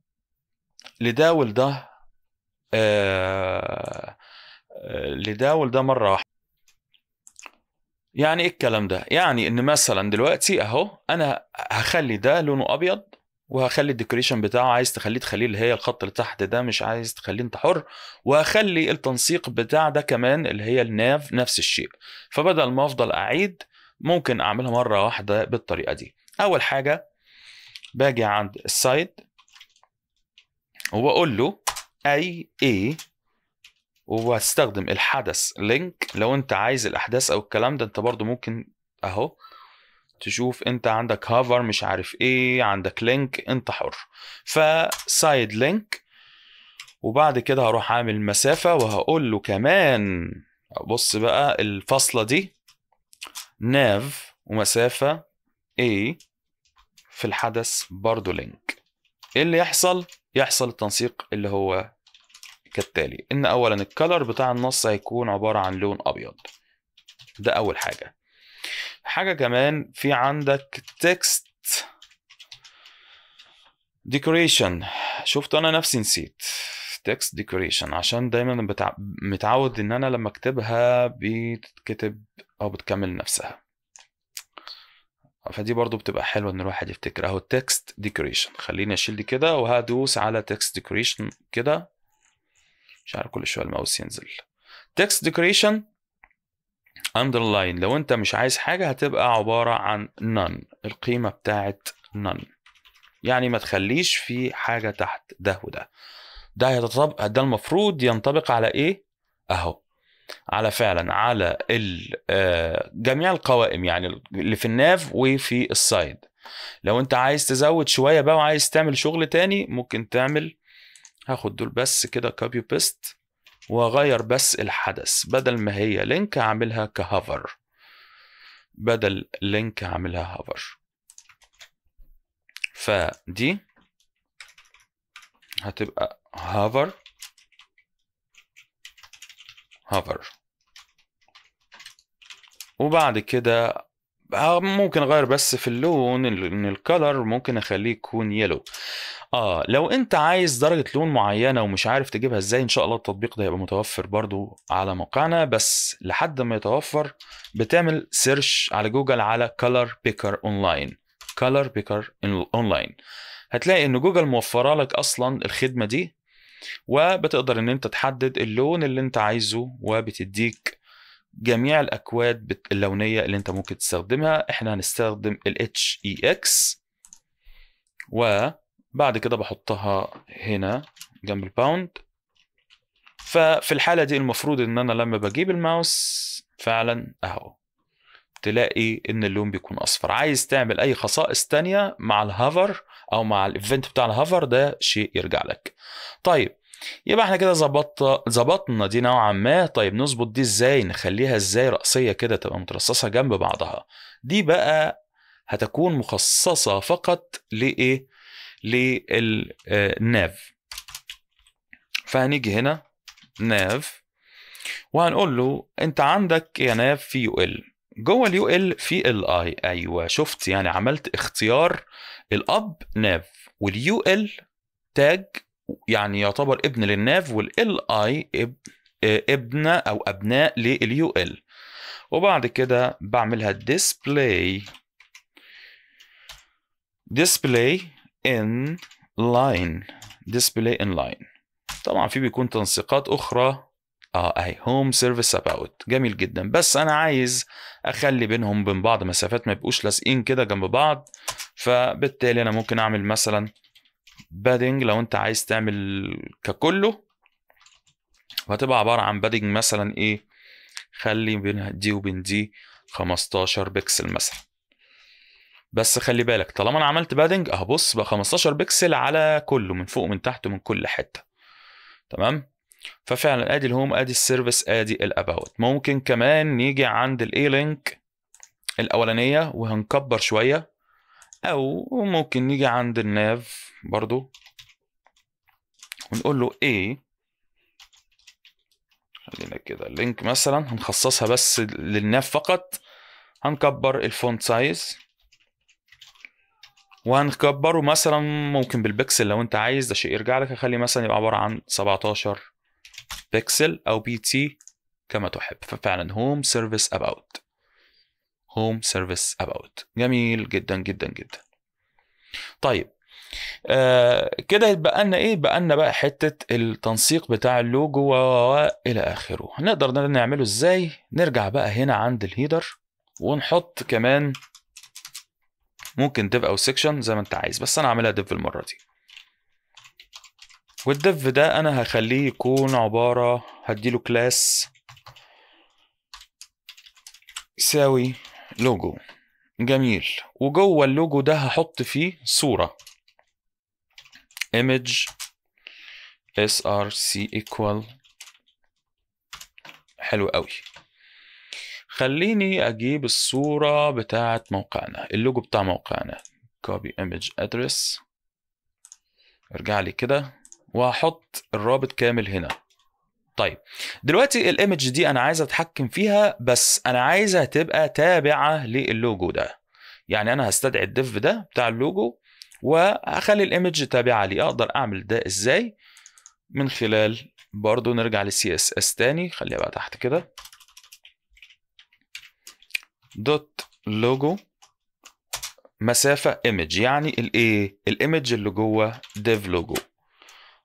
لده ولده آه, آه، لده ولده مرة واحدة يعني ايه الكلام ده؟ يعني ان مثلا دلوقتي اهو انا هخلي ده لونه ابيض وهخلي الديكوريشن بتاعه عايز تخليه تخليه اللي هي الخط اللي تحت ده مش عايز تخليه انت حر وهخلي التنسيق بتاع ده كمان اللي هي الناف نفس الشيء فبدل ما افضل اعيد ممكن اعملها مره واحده بالطريقه دي اول حاجه باجي عند السايد وبقول له اي اي وهستخدم الحدث لينك لو انت عايز الاحداث او الكلام ده انت برضو ممكن اهو تشوف انت عندك هافر مش عارف ايه عندك لينك انت حر فسايد لينك وبعد كده هروح عامل مسافة وهقول له كمان بص بقى الفصلة دي ناف ومسافة A في الحدث برضو لينك ايه اللي يحصل؟ يحصل التنسيق اللي هو كالتالي ان اولا الكلر بتاع النص هيكون عباره عن لون ابيض ده اول حاجه حاجه كمان في عندك تكست ديكوريشن شفت انا نفسي نسيت تكست ديكوريشن عشان دايما بتع... متعود ان انا لما اكتبها بتتكتب او بتكمل نفسها فدي برضو بتبقى حلوه ان الواحد يفتكر اهو تكست ديكوريشن خليني اشيل دي كده وهدوس على تكست ديكوريشن كده مش عارف كل شويه الماوس ينزل تكست ديكوريشن اندرلاين لو انت مش عايز حاجه هتبقى عباره عن none القيمه بتاعت none يعني ما تخليش في حاجه تحت ده وده ده هيتطبق ده المفروض ينطبق على ايه اهو على فعلا على آه، جميع القوائم يعني اللي في الناف وفي السايد لو انت عايز تزود شويه بقى وعايز تعمل شغل تاني ممكن تعمل هاخد دول بس كده كوبي بيست واغير بس الحدث بدل ما هي لينك اعملها كهوفر بدل لينك اعملها هوفر فدي هتبقى هوفر هوفر وبعد كده ممكن اغير بس في اللون ان الكلر ممكن اخليه يكون يلو آه لو أنت عايز درجة لون معينة ومش عارف تجيبها إزاي إن شاء الله التطبيق ده هيبقى متوفر برضو على موقعنا بس لحد ما يتوفر بتعمل سيرش على جوجل على color picker online color picker online هتلاقي إن جوجل موفرة لك أصلا الخدمة دي وبتقدر إن أنت تحدد اللون اللي أنت عايزه وبتديك جميع الأكواد اللونية اللي أنت ممكن تستخدمها إحنا هنستخدم ال HEX و بعد كده بحطها هنا جنب الباوند ففي الحالة دي المفروض ان انا لما بجيب الماوس فعلا اهو تلاقي ان اللون بيكون اصفر عايز تعمل اي خصائص تانية مع الهافر او مع الايفنت بتاع الهافر ده شيء يرجع لك طيب يبقى احنا كده ظبطنا ظبطنا دي نوعا ما طيب نظبط دي ازاي نخليها ازاي رأسية كده تبقى مترصصة جنب بعضها دي بقى هتكون مخصصة فقط لإيه للناف فهنيجي هنا ناف وهنقول له انت عندك يا ناف في يو ال جوه اليو ال في ال اي ايوه شفت يعني عملت اختيار الاب ناف واليو ال تاج يعني يعتبر ابن للناف والال اي ابن او ابناء لليو ال وبعد كده بعملها display display in line display in line طبعا في بيكون تنسيقات اخرى اه اهي هوم سيرفيس اباوت جميل جدا بس انا عايز اخلي بينهم بين بعض مسافات ما يبقوش لازقين كده جنب بعض فبالتالي انا ممكن اعمل مثلا بادنج لو انت عايز تعمل ككله وهتبقى عباره عن بادنج مثلا ايه خلي بين دي وبين دي 15 بكسل مثلا بس خلي بالك طالما انا عملت بادنج هبص بقى 15 بكسل على كله من فوق من تحت من كل حته تمام ففعلا ادي الهوم ادي السيرفيس ادي الاباوت ممكن كمان نيجي عند الاي لينك الاولانيه وهنكبر شويه او ممكن نيجي عند الناف برضو ونقول له ايه خلينا كده لينك مثلا هنخصصها بس للناف فقط هنكبر الفونت سايز وهنكبره مثلا ممكن بالبكسل لو انت عايز ده شيء يرجع لك اخلي مثلا يبقى عباره عن 17 بكسل او بي تي كما تحب ففعلا هوم سيرفيس اباوت هوم سيرفيس اباوت جميل جدا جدا جدا طيب آه كده يتبقى لنا ايه بقى لنا بقى حته التنسيق بتاع اللوجو والى اخره هنقدر نعمله ازاي نرجع بقى هنا عند الهيدر ونحط كمان ممكن ديف او سيكشن زي ما انت عايز بس انا هعملها ديف المره دي والديف ده انا هخليه يكون عباره هديله كلاس يساوي لوجو جميل وجوه اللوجو ده هحط فيه صوره image src equal حلو قوي خليني اجيب الصورة بتاعة موقعنا اللوجو بتاع موقعنا copy image address ارجع لي كده وهحط الرابط كامل هنا طيب دلوقتي الايمج دي انا عايز اتحكم فيها بس انا عايزها تبقى تابعه للوجو ده يعني انا هستدعي الديف ده بتاع اللوجو واخلي الايمج تابعه لي اقدر اعمل ده ازاي من خلال برضو نرجع للسي اس اس تاني خليها بقى تحت كده دوت لوجو مسافه ايمج يعني الايه الايمج اللي جوه ديف لوجو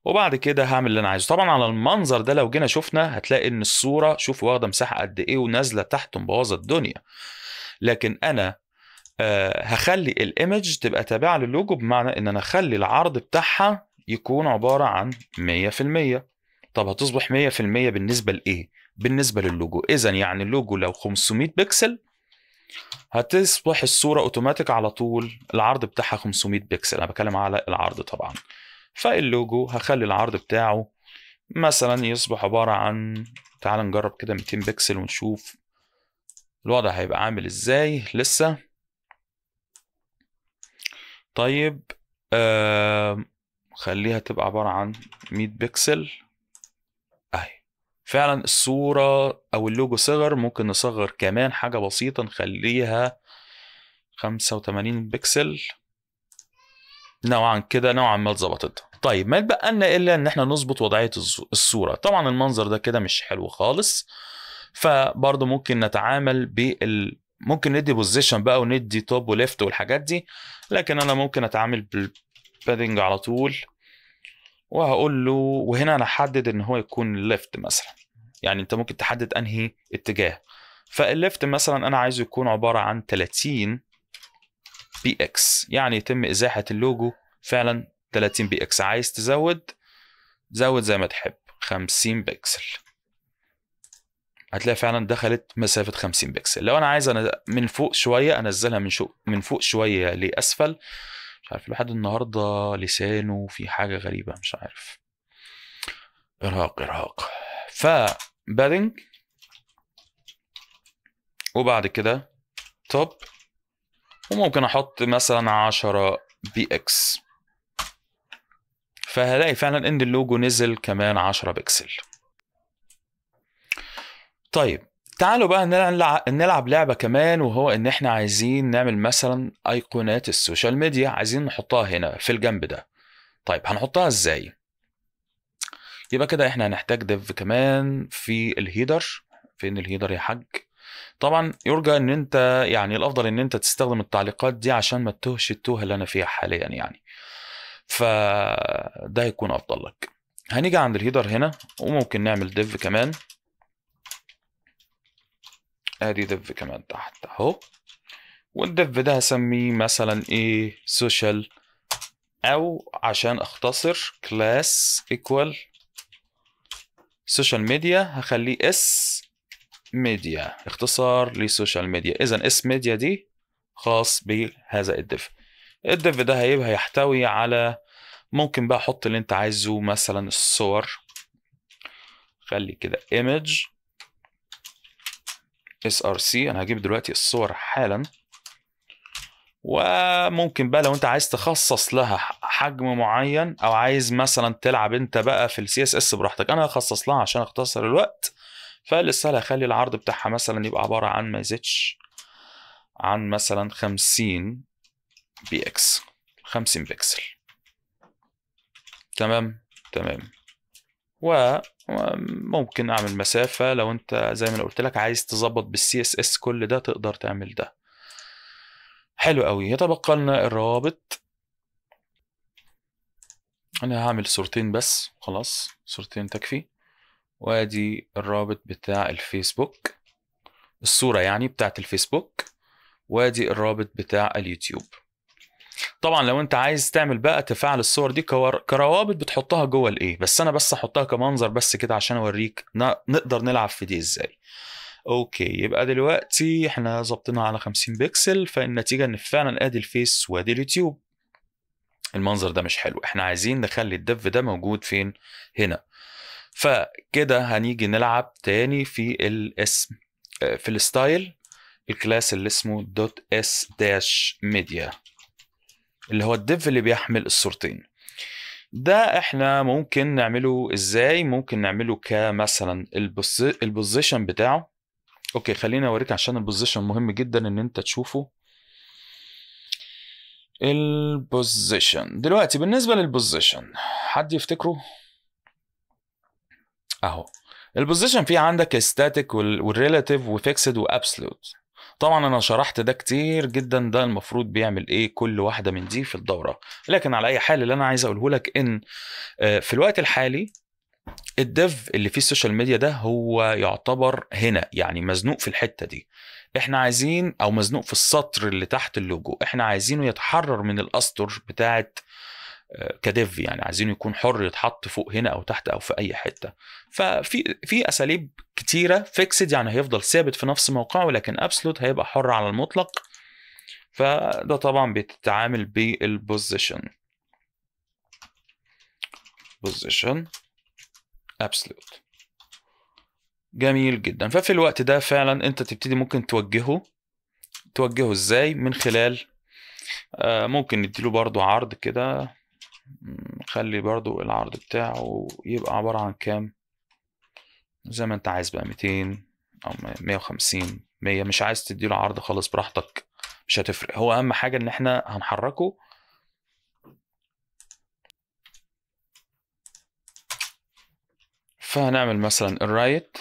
وبعد كده هعمل اللي انا عايزه طبعا على المنظر ده لو جينا شفنا هتلاقي ان الصوره شوف واخده مساحه قد ايه ونازله تحت مبوظه الدنيا لكن انا آه هخلي الايمج تبقى تابعه للوجو بمعنى ان انا اخلي العرض بتاعها يكون عباره عن 100% طب هتصبح 100% بالنسبه لايه بالنسبه للوجو اذا يعني اللوجو لو 500 بكسل هتصبح الصورة اوتوماتيك على طول العرض بتاعها 500 بكسل انا بتكلم على العرض طبعا فاللوجو هخلي العرض بتاعه مثلا يصبح عبارة عن تعال نجرب كده 200 بكسل ونشوف الوضع هيبقى عامل ازاي لسه طيب آه خليها تبقى عبارة عن 100 بكسل فعلا الصورة أو اللوجو صغر ممكن نصغر كمان حاجة بسيطة نخليها خمسة وتمانين بكسل نوعا كده نوعا ما اتظبطت طيب ما اتبقى لنا الا ان احنا نظبط وضعيه الصوره طبعا المنظر ده كده مش حلو خالص فبرضه ممكن نتعامل بال ممكن ندي بوزيشن بقى وندي توب وليفت والحاجات دي لكن انا ممكن اتعامل بالبادنج على طول وهقول له وهنا انا احدد ان هو يكون ليفت مثلا يعني انت ممكن تحدد انهي اتجاه فالليفت مثلا انا عايزه يكون عباره عن 30 بي اكس يعني يتم ازاحه اللوجو فعلا 30 بي اكس عايز تزود زود زي ما تحب 50 بكسل هتلاقي فعلا دخلت مسافه 50 بكسل لو انا عايز انا من فوق شويه انزلها من شو من فوق شويه لاسفل مش عارف لحد النهارده لسانه في حاجه غريبه مش عارف ارهاق ارهاق ف بادنج وبعد كده توب وممكن احط مثلا 10 بي اكس فهلاقي فعلا ان اللوجو نزل كمان 10 بكسل طيب تعالوا بقى نلعب, نلعب لعبة كمان وهو ان احنا عايزين نعمل مثلا ايقونات السوشيال ميديا عايزين نحطها هنا في الجنب ده طيب هنحطها ازاي يبقى كده احنا هنحتاج ديف كمان في الهيدر فين الهيدر يا حاج طبعا يرجى ان انت يعني الافضل ان انت تستخدم التعليقات دي عشان ما تتوهش التوه اللي انا فيها حاليا يعني فده هيكون افضل لك هنيجي عند الهيدر هنا وممكن نعمل ديف كمان ادي ديف كمان تحت اهو والديف ده هسميه مثلا ايه سوشيال او عشان اختصر كلاس ايكوال سوشيال ميديا هخليه اس ميديا اختصار لسوشيال ميديا اذا اس ميديا دي خاص بهذا الدف الدف ده هيبقى يحتوي على ممكن بقى احط اللي انت عايزه مثلا الصور خلي كده image src انا هجيب دلوقتي الصور حالا وممكن بقى لو انت عايز تخصص لها حجم معين او عايز مثلا تلعب انت بقى في السي اس اس براحتك انا هخصص لها عشان اختصر الوقت فلسه هخلي العرض بتاعها مثلا يبقى عباره عن ما يزيدش عن مثلا 50 بي اكس 50 بكسل تمام تمام وممكن اعمل مسافه لو انت زي ما انا قلت لك عايز تظبط بالسي اس اس كل ده تقدر تعمل ده حلو قوي يتبقى لنا الروابط انا هعمل صورتين بس خلاص صورتين تكفي وادي الرابط بتاع الفيسبوك الصورة يعني بتاعت الفيسبوك وادي الرابط بتاع اليوتيوب طبعا لو انت عايز تعمل بقى تفاعل الصور دي كروابط بتحطها جوه الايه بس انا بس هحطها كمنظر بس كده عشان اوريك نقدر نلعب في دي ازاي اوكي يبقى دلوقتي احنا ظبطناها على 50 بكسل فالنتيجه ان فعلا ادي الفيس وادي اليوتيوب المنظر ده مش حلو احنا عايزين نخلي الدف ده موجود فين هنا فكده هنيجي نلعب تاني في الاسم آه، في الستايل الكلاس اللي اسمه دوت اس داش ميديا اللي هو الديف اللي بيحمل الصورتين ده احنا ممكن نعمله ازاي ممكن نعمله كمثلا البوزيشن بتاعه اوكي خليني اوريك عشان البوزيشن مهم جدا ان انت تشوفه البوزيشن دلوقتي بالنسبه للبوزيشن حد يفتكره اهو البوزيشن فيه عندك ستاتيك والريلاتيف وفيكسد وابسولوت طبعا انا شرحت ده كتير جدا ده المفروض بيعمل ايه كل واحده من دي في الدوره لكن على اي حال اللي انا عايز اقوله لك ان آه، في الوقت الحالي الديف اللي فيه السوشيال ميديا ده هو يعتبر هنا يعني مزنوق في الحته دي احنا عايزين او مزنوق في السطر اللي تحت اللوجو احنا عايزينه يتحرر من الاسطر بتاعت آه، كديف يعني عايزينه يكون حر يتحط فوق هنا او تحت او في اي حته ففي في اساليب كتيره فيكسد يعني هيفضل ثابت في نفس موقعه لكن ابسولوت هيبقى حر على المطلق فده طبعا بيتعامل بالبوزيشن بوزيشن ابسلوت جميل جدا ففي الوقت ده فعلا انت تبتدي ممكن توجهه توجهه ازاي من خلال آه ممكن نديله برضو عرض كده خلي برضو العرض بتاعه يبقى عبارة عن كام زي ما انت عايز بقى 200 او 150 100 مش عايز تديله عرض خالص براحتك مش هتفرق هو اهم حاجة ان احنا هنحركه فهنعمل مثلا الرايت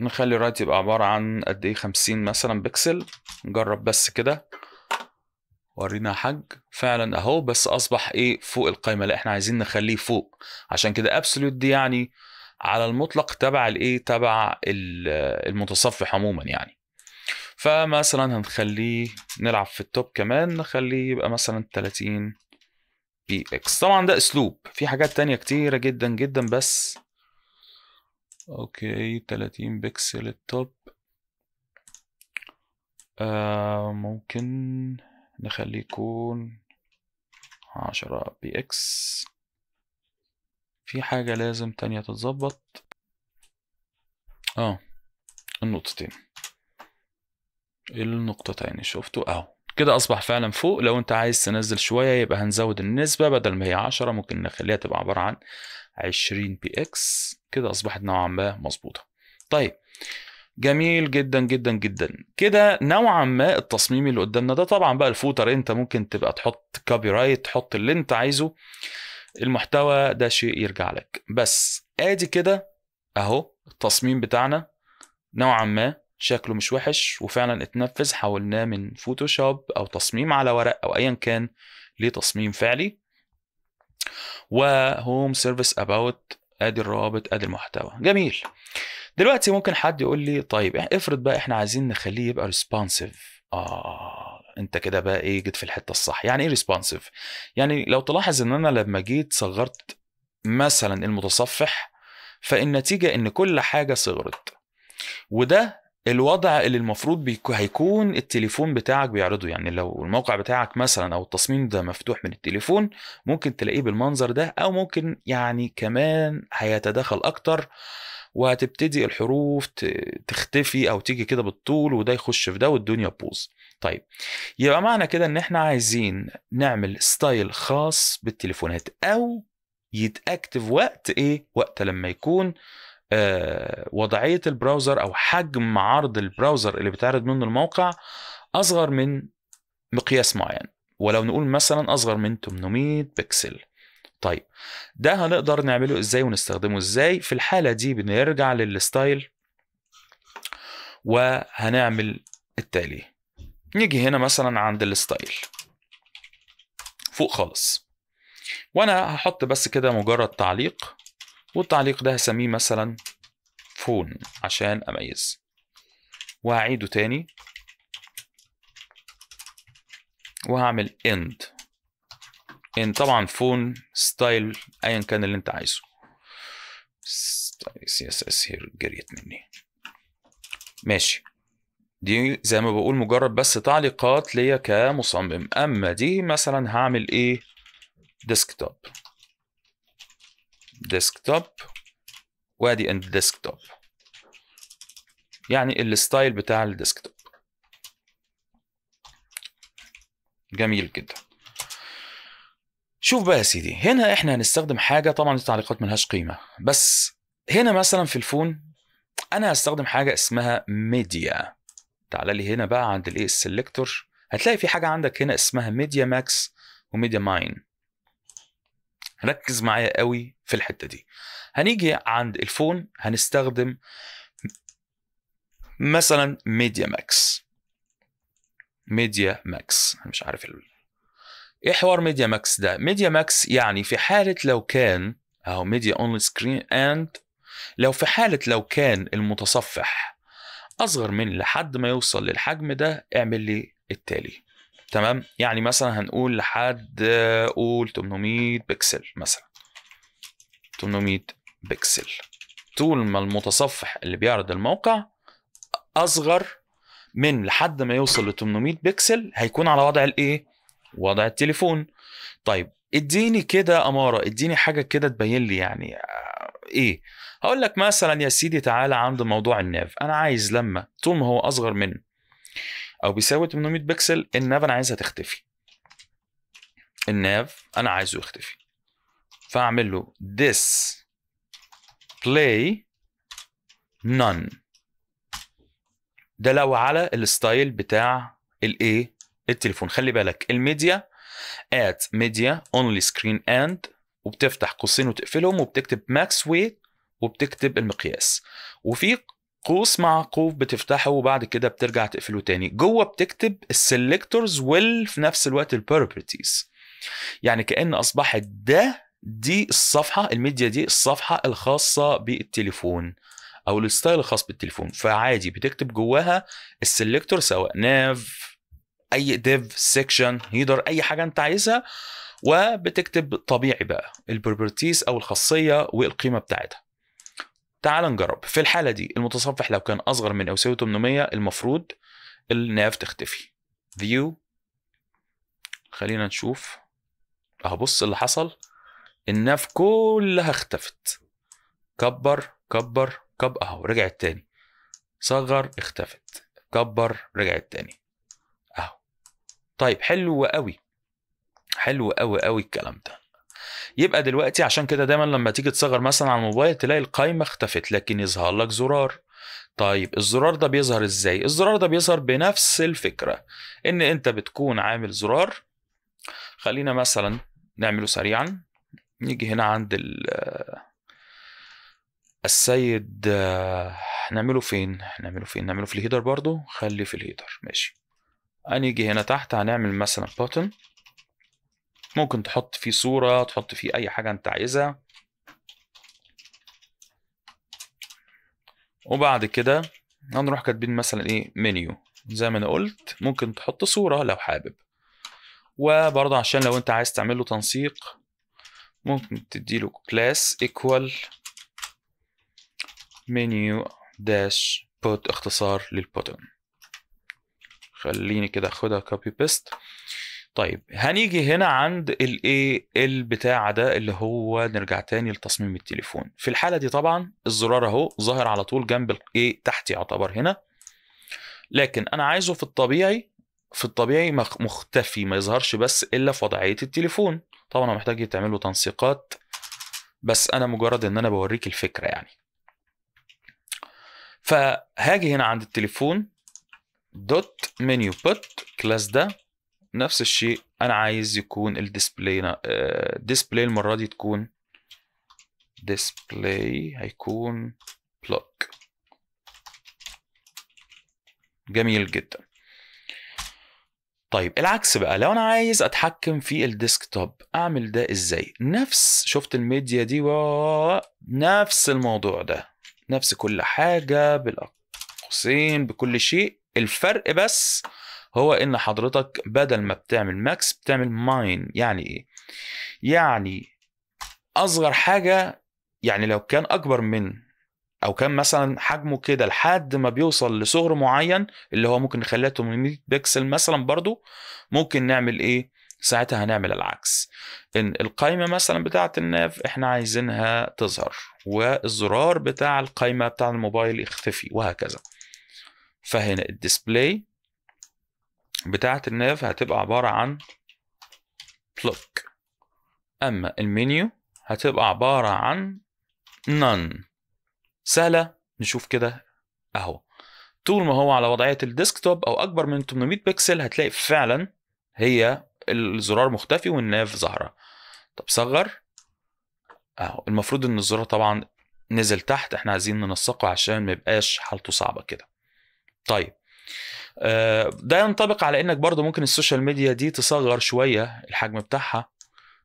نخلي الرايت يبقى عبارة عن قد ايه خمسين مثلا بكسل نجرب بس كده ورينا حج فعلا اهو بس اصبح ايه فوق القايمه لا احنا عايزين نخليه فوق عشان كده ابسلوت دي يعني على المطلق تبع الايه تبع المتصفح عموما يعني فمثلا هنخليه نلعب في التوب كمان نخليه يبقى مثلا 30 بي اكس طبعا ده اسلوب في حاجات تانية كتيره جدا جدا بس اوكي 30 بكسل التوب آه ممكن نخلي يكون 10 بي اكس في حاجة لازم تانية تتظبط اه النقطتين النقطتين شفتوا اهو كده اصبح فعلا فوق لو انت عايز تنزل شويه يبقى هنزود النسبه بدل ما هي 10 ممكن نخليها تبقى عباره عن 20 بي اكس كده اصبحت نوعا ما مظبوطه طيب جميل جدا جدا جدا كده نوعا ما التصميم اللي قدامنا ده طبعا بقى الفوتر انت ممكن تبقى تحط كوبي رايت تحط اللي انت عايزه المحتوى ده شيء يرجع لك بس ادي كده اهو التصميم بتاعنا نوعا ما شكله مش وحش وفعلا اتنفذ حولناه من فوتوشوب او تصميم على ورق او ايا كان لتصميم فعلي وهوم سيرفيس اباوت ادي الروابط ادي المحتوى جميل دلوقتي ممكن حد يقول لي طيب افرض بقى احنا عايزين نخليه يبقى ريسبونسيف اه انت كده بقى ايه جيت في الحته الصح يعني ايه ريسبونسيف يعني لو تلاحظ ان انا لما جيت صغرت مثلا المتصفح فالنتيجه ان كل حاجه صغرت وده الوضع اللي المفروض هيكون التليفون بتاعك بيعرضه يعني لو الموقع بتاعك مثلا او التصميم ده مفتوح من التليفون ممكن تلاقيه بالمنظر ده او ممكن يعني كمان هيتدخل اكتر وهتبتدي الحروف تختفي او تيجي كده بالطول وده يخش في ده والدنيا تبوظ طيب يبقى معنى كده ان احنا عايزين نعمل ستايل خاص بالتليفونات او يتاكتف وقت ايه وقت لما يكون آه، وضعيه البراوزر او حجم عرض البراوزر اللي بتعرض منه الموقع اصغر من مقياس معين ولو نقول مثلا اصغر من 800 بكسل طيب ده هنقدر نعمله ازاي ونستخدمه ازاي في الحاله دي بنرجع للستايل وهنعمل التالي نيجي هنا مثلا عند الستايل فوق خالص وانا هحط بس كده مجرد تعليق والتعليق ده هسميه مثلا فون عشان أميز وهعيده تاني وهعمل end ان طبعا فون ستايل ايا كان اللي انت عايزه سي اس اس هير جريت مني ماشي دي زي ما بقول مجرد بس تعليقات ليا كمصمم اما دي مثلا هعمل ايه ديسكتوب ديسكتوب وادي اند ديسكتوب يعني الستايل بتاع الديسكتوب جميل جدا شوف بقى يا سيدي هنا احنا هنستخدم حاجه طبعا التعليقات ملهاش قيمه بس هنا مثلا في الفون انا هستخدم حاجه اسمها ميديا تعال لي هنا بقى عند الايه السلكتور هتلاقي في حاجه عندك هنا اسمها ميديا ماكس وميديا ماين ركز معايا قوي في الحته دي هنيجي عند الفون هنستخدم مثلا ميديا ماكس ميديا ماكس انا مش عارف ال... ايه حوار ميديا ماكس ده ميديا ماكس يعني في حاله لو كان اهو ميديا اونلي سكرين اند لو في حاله لو كان المتصفح اصغر من لحد ما يوصل للحجم ده اعمل لي التالي تمام يعني مثلا هنقول لحد آه، قول 800 بكسل مثلا 800 بكسل طول ما المتصفح اللي بيعرض الموقع اصغر من لحد ما يوصل ل 800 بكسل هيكون على وضع الايه وضع التليفون طيب اديني كده اماره اديني حاجه كده تبين لي يعني آه، ايه هقول لك مثلا يا سيدي تعالى عند موضوع الناف انا عايز لما طول ما هو اصغر من او بيساوي 800 بكسل الناف انا عايزها تختفي الناف انا عايزه يختفي فاعمل له this play none ده لو على الستايل بتاع الايه التليفون خلي بالك الميديا at media only screen and وبتفتح قوسين وتقفلهم وبتكتب max weight وبتكتب المقياس وفي قوس مع قوف بتفتحه وبعد كده بترجع تقفله تاني جوه بتكتب السيلكتورز وال في نفس الوقت البروبرتيز يعني كأن أصبحت ده دي الصفحه الميديا دي الصفحه الخاصه بالتليفون او الستايل الخاص بالتليفون فعادي بتكتب جواها السلكتور سواء ناف اي ديف سيكشن هيدر اي حاجه انت عايزها وبتكتب طبيعي بقى البروبرتيز او الخاصيه والقيمه بتاعتها تعال نجرب في الحاله دي المتصفح لو كان اصغر من او 800 المفروض الناف تختفي فيو خلينا نشوف هبص اللي حصل الناف كلها اختفت كبر كبر كب اهو رجعت تاني صغر اختفت كبر رجعت تاني اهو طيب حلو قوي حلو قوي قوي الكلام ده يبقى دلوقتي عشان كده دايما لما تيجي تصغر مثلا على الموبايل تلاقي القايمه اختفت لكن يظهر لك زرار طيب الزرار ده بيظهر ازاي الزرار ده بيظهر بنفس الفكره ان انت بتكون عامل زرار خلينا مثلا نعمله سريعا نيجي هنا عند ال السيد نعمله فين نعمله فين نعمله في الهيدر برضو خلي في الهيدر ماشي هنيجي هنا تحت هنعمل مثلا بوتن ممكن تحط فيه صورة تحط فيه أي حاجة أنت عايزها وبعد كده هنروح كاتبين مثلا إيه منيو زي ما أنا قلت ممكن تحط صورة لو حابب وبرضه عشان لو أنت عايز تعمل له تنسيق ممكن تديله class equal menu dash put اختصار للبوتن خليني كده اخدها كوبي بيست طيب هنيجي هنا عند ال ال بتاع ده اللي هو نرجع تاني لتصميم التليفون في الحاله دي طبعا الزرار اهو ظاهر على طول جنب الاي تحت يعتبر هنا لكن انا عايزه في الطبيعي في الطبيعي مختفي ما يظهرش بس الا في وضعيه التليفون طبعا محتاج يتعملوا له تنسيقات بس انا مجرد ان انا بوريك الفكره يعني فهاجي هنا عند التليفون دوت منيو بوت كلاس ده نفس الشيء انا عايز يكون الديسبلاي ديسبلاي آه، المره دي تكون ديسبلاي هيكون بلوك جميل جدا طيب العكس بقى لو انا عايز اتحكم في الديسكتوب اعمل ده ازاي نفس شفت الميديا دي و... نفس الموضوع ده نفس كل حاجه بالقوسين بكل شيء الفرق بس هو ان حضرتك بدل ما بتعمل ماكس بتعمل ماين يعني ايه يعني اصغر حاجه يعني لو كان اكبر من او كان مثلا حجمه كده لحد ما بيوصل لصغر معين اللي هو ممكن نخليها 800 بكسل مثلا برضو ممكن نعمل ايه ساعتها هنعمل العكس ان القايمه مثلا بتاعه الناف احنا عايزينها تظهر والزرار بتاع القايمه بتاع الموبايل يختفي وهكذا فهنا الديسبلاي بتاعه الناف هتبقى عباره عن بلوك اما المنيو هتبقى عباره عن none سهله نشوف كده اهو طول ما هو على وضعيه الديسكتوب او اكبر من 800 بكسل هتلاقي فعلا هي الزرار مختفي والناف ظاهره طب صغر اهو المفروض ان الزرار طبعا نزل تحت احنا عايزين ننسقه عشان ما يبقاش حالته صعبه كده طيب آه، ده ينطبق على انك برضو ممكن السوشيال ميديا دي تصغر شويه الحجم بتاعها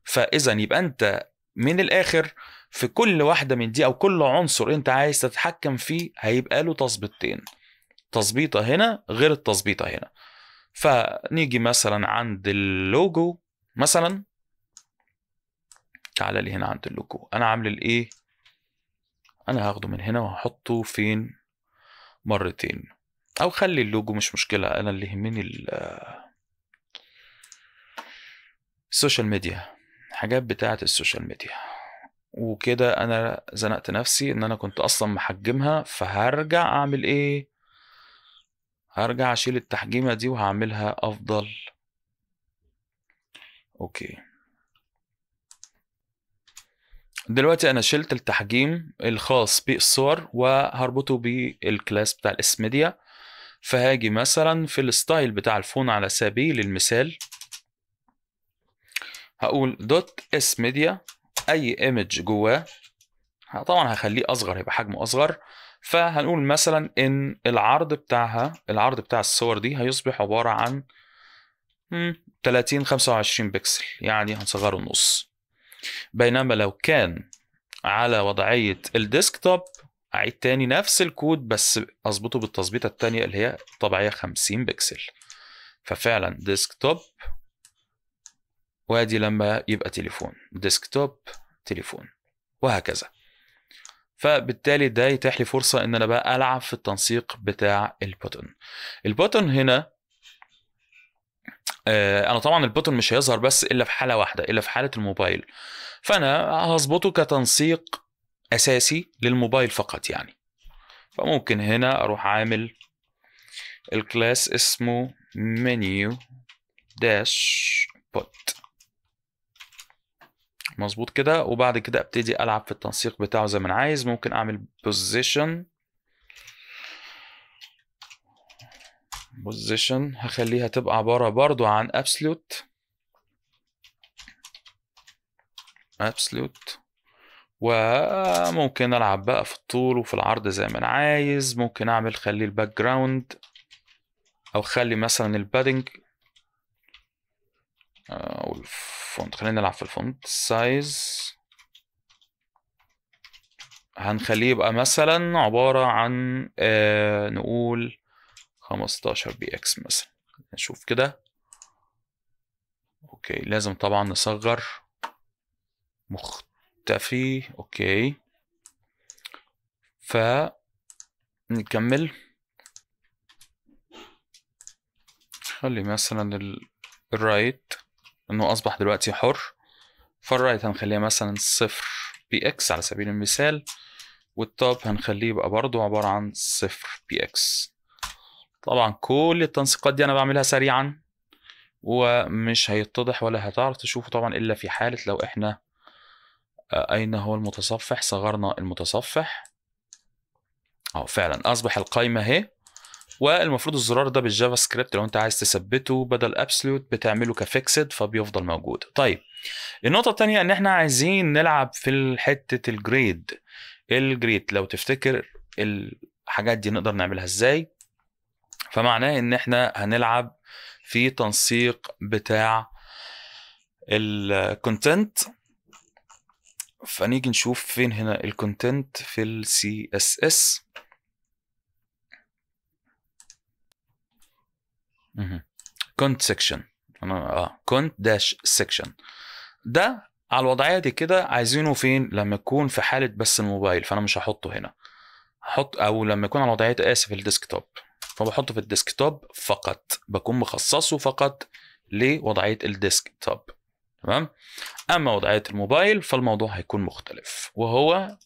فاذا يبقى انت من الاخر في كل واحده من دي او كل عنصر انت عايز تتحكم فيه هيبقى له تظبيطتين تظبيطه هنا غير التظبيطه هنا فنيجي مثلا عند اللوجو مثلا تعالى لي هنا عند اللوجو انا عامل الايه انا هاخده من هنا وهحطه فين مرتين او خلي اللوجو مش مشكله انا اللي يهمني السوشيال ميديا حاجات بتاعه السوشيال ميديا وكده انا زنقت نفسي ان انا كنت اصلا محجمها فهرجع اعمل ايه هرجع اشيل التحجيمه دي وهعملها افضل اوكي دلوقتي انا شلت التحجيم الخاص بالصور وهربطه بالكلاس بتاع الاسميديا ميديا فهاجي مثلا في الستايل بتاع الفون على سبيل المثال هقول دوت اس ميديا اي ايمج جواه طبعا هخليه اصغر هيبقى حجمه اصغر فهنقول مثلا ان العرض بتاعها العرض بتاع الصور دي هيصبح عباره عن 30 25 بكسل يعني هنصغره نص بينما لو كان على وضعيه الديسكتوب اعيد تاني نفس الكود بس اظبطه بالتظبيطه التانية اللي هي طبيعيه 50 بكسل ففعلا ديسكتوب وادي لما يبقى تليفون ديسكتوب تليفون وهكذا فبالتالي ده يتاح لي فرصة ان انا بقى العب في التنسيق بتاع البوتن البوتن هنا آه، انا طبعا البوتن مش هيظهر بس الا في حالة واحدة الا في حالة الموبايل فانا هظبطه كتنسيق اساسي للموبايل فقط يعني فممكن هنا اروح عامل الكلاس اسمه menu dash مظبوط كده وبعد كده ابتدي العب في التنسيق بتاعه زي ما انا عايز ممكن اعمل بوزيشن بوزيشن هخليها تبقى عبارة برضو عن ابسلوت ابسلوت وممكن العب بقى في الطول وفي العرض زي ما انا عايز ممكن اعمل خلي الباك جراوند او خلي مثلا البادنج او الفونت خلينا نلعب في الفونت سايز هنخليه يبقى مثلا عبارة عن آه نقول 15 بي اكس مثلا نشوف كده اوكي لازم طبعا نصغر مختفي اوكي ف نكمل خلي مثلا الرايت right. انه اصبح دلوقتي حر فالرايت هنخليها مثلا صفر بي اكس على سبيل المثال والتوب هنخليه يبقى برضه عبارة عن صفر بي اكس طبعا كل التنسيقات دي انا بعملها سريعا ومش هيتضح ولا هتعرف تشوفه طبعا الا في حالة لو احنا آه، اين هو المتصفح صغرنا المتصفح اهو فعلا اصبح القايمة اهي والمفروض الزرار ده بالجافا سكريبت لو انت عايز تثبته بدل ابسولوت بتعمله كفيكسد فبيفضل موجود طيب النقطه الثانيه ان احنا عايزين نلعب في حته الجريد الجريد لو تفتكر الحاجات دي نقدر نعملها ازاي فمعناه ان احنا هنلعب في تنسيق بتاع الكونتنت فنيجي نشوف فين هنا الكونتنت في السي اس اس كونت سيكشن انا اه كونت داش سيكشن ده على الوضعيه دي كده عايزينه فين لما يكون في حاله بس الموبايل فانا مش هحطه هنا هحط او لما يكون على وضعيه اسف الديسكتوب فبحطه في الديسكتوب فقط بكون مخصصه فقط لوضعيه الديسكتوب تمام اما وضعيه الموبايل فالموضوع هيكون مختلف وهو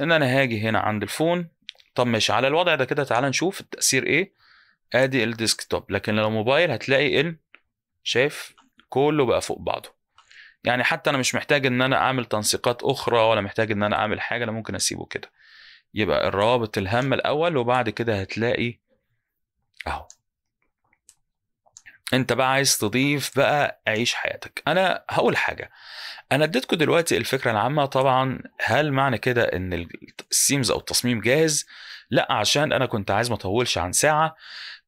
ان انا هاجي هنا عند الفون طب ماشي على الوضع ده كده تعال نشوف التاثير ايه ادي الديسكتوب لكن لو موبايل هتلاقي ال شايف كله بقى فوق بعضه يعني حتى انا مش محتاج ان انا اعمل تنسيقات اخرى ولا محتاج ان انا اعمل حاجه انا ممكن اسيبه كده يبقى الروابط الهامه الاول وبعد كده هتلاقي اهو انت بقى عايز تضيف بقى عيش حياتك انا هقول حاجه انا اديتكم دلوقتي الفكره العامه طبعا هل معنى كده ان السيمز او التصميم جاهز لا عشان انا كنت عايز ما اطولش عن ساعه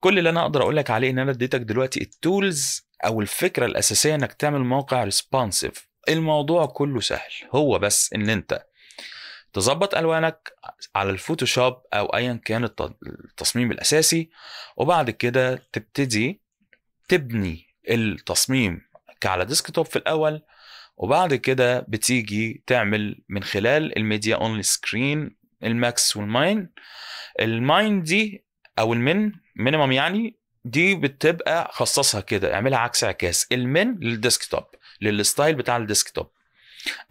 كل اللي انا اقدر اقول لك عليه ان انا اديتك دلوقتي التولز او الفكره الاساسيه انك تعمل موقع ريسبونسيف الموضوع كله سهل هو بس ان انت تظبط الوانك على الفوتوشوب او ايا كان التصميم الاساسي وبعد كده تبتدي تبني التصميم كعلى ديسكتوب في الاول وبعد كده بتيجي تعمل من خلال الميديا اونلي سكرين الماكس والماين الماين دي او المين مينيمم يعني دي بتبقى خصصها كده اعملها عكس عكاس المين للديسكتوب للستايل بتاع الديسكتوب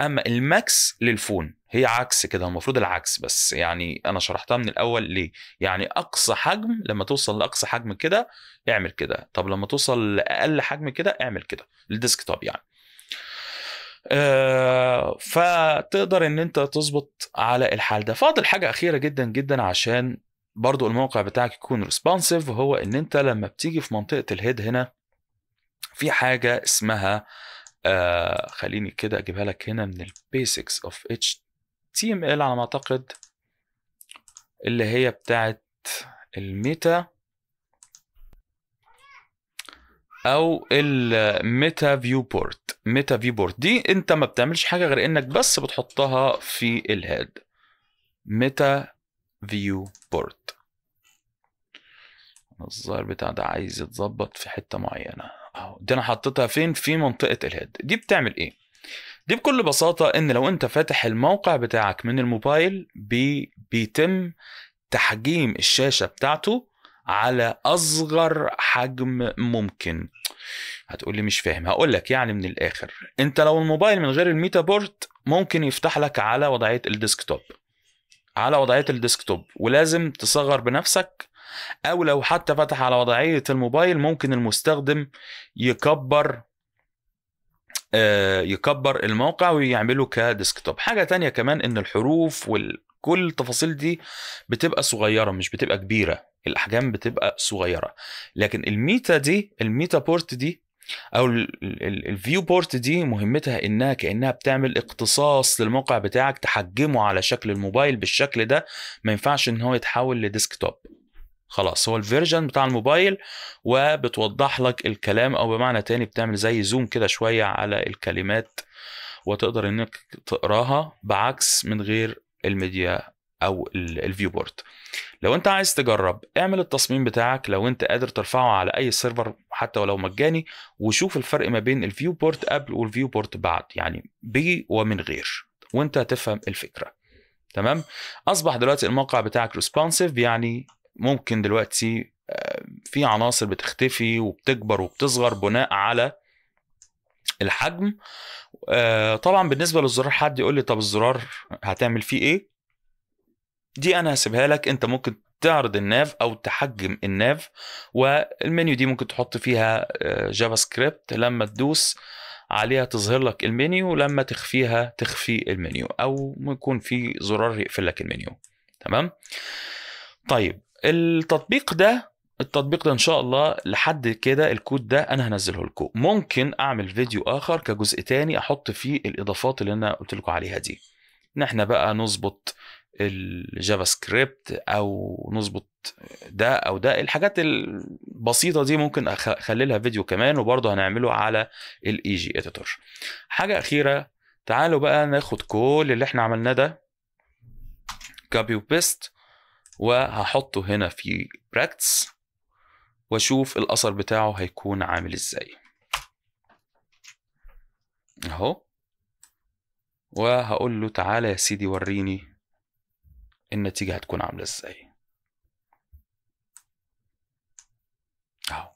اما الماكس للفون هي عكس كده المفروض العكس بس يعني انا شرحتها من الاول ليه يعني اقصى حجم لما توصل لاقصى حجم كده اعمل كده طب لما توصل لاقل حجم كده اعمل كده توب يعني آه فتقدر ان انت تظبط على الحال ده فاضل حاجه اخيره جدا جدا عشان برضو الموقع بتاعك يكون ريسبونسيف هو ان انت لما بتيجي في منطقه الهيد هنا في حاجه اسمها آه خليني كده اجيبها لك هنا من البيسكس اوف اتش تي ام ال على ما اعتقد اللي هي بتاعت الميتا او الميتا فيو بورت ميتا فيو بورت دي انت ما بتعملش حاجه غير انك بس بتحطها في الهيد ميتا فيو بورت الظاهر بتاع ده عايز يتظبط في حته معينه اهو دي انا حطيتها فين في منطقه الهيد دي بتعمل ايه دي بكل بساطه ان لو انت فاتح الموقع بتاعك من الموبايل بي بيتم تحجيم الشاشه بتاعته على اصغر حجم ممكن هتقول لي مش فاهم هقول لك يعني من الاخر انت لو الموبايل من غير الميتا بورت ممكن يفتح لك على وضعيه الديسكتوب على وضعيه الديسكتوب ولازم تصغر بنفسك او لو حتى فتح على وضعيه الموبايل ممكن المستخدم يكبر آه، يكبر الموقع ويعمله كديسكتوب حاجه تانية كمان ان الحروف وكل التفاصيل دي بتبقى صغيره مش بتبقى كبيره الاحجام بتبقى صغيره لكن الميتا دي الميتا بورت دي او الفيو بورت دي مهمتها انها كانها بتعمل اقتصاص للموقع بتاعك تحجمه على شكل الموبايل بالشكل ده ما ينفعش ان هو يتحول لديسكتوب خلاص هو الفيرجن بتاع الموبايل وبتوضح لك الكلام او بمعنى تاني بتعمل زي زوم كده شويه على الكلمات وتقدر انك تقراها بعكس من غير الميديا او الفيو بورد لو انت عايز تجرب اعمل التصميم بتاعك لو انت قادر ترفعه على اي سيرفر حتى ولو مجاني وشوف الفرق ما بين الفيو بورد قبل والفيو بورد بعد يعني بي ومن غير وانت هتفهم الفكره تمام اصبح دلوقتي الموقع بتاعك ريسبونسيف يعني ممكن دلوقتي آه، في عناصر بتختفي وبتكبر وبتصغر بناء على الحجم آه، طبعا بالنسبه للزرار حد يقول لي طب الزرار هتعمل فيه ايه دي انا هسيبها لك انت ممكن تعرض الناف او تحجم الناف والمنيو دي ممكن تحط فيها آه، جافا سكريبت لما تدوس عليها تظهر لك المنيو لما تخفيها تخفي المنيو او يكون في زرار يقفل لك المنيو تمام طيب التطبيق ده التطبيق ده ان شاء الله لحد كده الكود ده انا هنزله لكم ممكن اعمل فيديو اخر كجزء تاني احط فيه الاضافات اللي انا قلت لكم عليها دي ان احنا بقى نظبط الجافا سكريبت او نظبط ده او ده الحاجات البسيطه دي ممكن اخلي لها فيديو كمان وبرضه هنعمله على الاي جي اديتور حاجه اخيره تعالوا بقى ناخد كل اللي احنا عملناه ده كوبي وبيست وهحطه هنا في براكتس واشوف الاثر بتاعه هيكون عامل ازاي اهو وهقول له تعالى يا سيدي وريني النتيجة هتكون عاملة ازاي اهو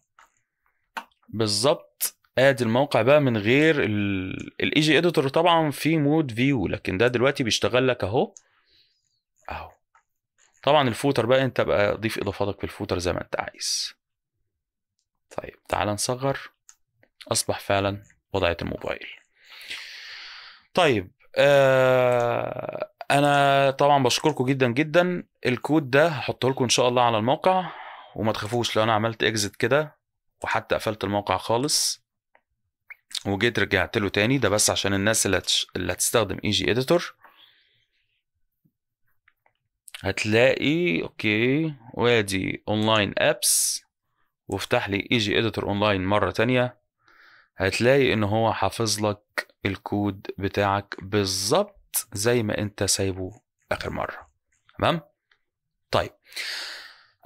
بالظبط ادي الموقع بقى من غير الاي جي اديتور طبعا في مود فيو لكن ده دلوقتي بيشتغل لك اهو اهو طبعا الفوتر بقى انت بقى ضيف اضافاتك في الفوتر زي ما انت عايز طيب تعال نصغر اصبح فعلا وضعية الموبايل طيب آه انا طبعا بشكركم جدا جدا الكود ده هحطه لكم ان شاء الله على الموقع وما تخافوش لو انا عملت اكزت كده وحتى قفلت الموقع خالص وجيت رجعت له تاني ده بس عشان الناس اللي اللي هتستخدم اي جي اديتور هتلاقي اوكي وادي اونلاين ابس وافتح لي ايجي اديتور اونلاين مره تانية هتلاقي ان هو حافظ لك الكود بتاعك بالظبط زي ما انت سايبه اخر مره تمام طيب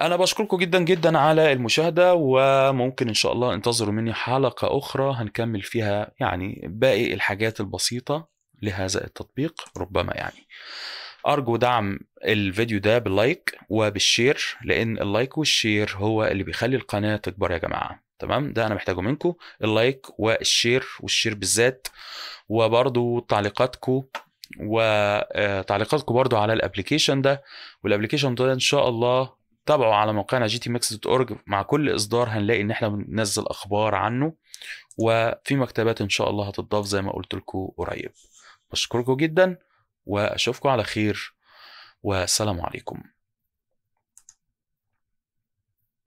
انا بشكركم جدا جدا على المشاهده وممكن ان شاء الله انتظروا مني حلقه اخرى هنكمل فيها يعني باقي الحاجات البسيطه لهذا التطبيق ربما يعني ارجو دعم الفيديو ده باللايك وبالشير لان اللايك والشير هو اللي بيخلي القناه تكبر يا جماعه تمام ده انا محتاجه منكم اللايك والشير والشير بالذات وبرضو تعليقاتكم وتعليقاتكم آه، برضو على الابلكيشن ده والابلكيشن ده ان شاء الله تابعوا على موقعنا جي تي ميكس دوت اورج مع كل اصدار هنلاقي ان احنا بننزل اخبار عنه وفي مكتبات ان شاء الله هتضاف زي ما قلت لكم قريب بشكركم جدا واشوفكم على خير والسلام عليكم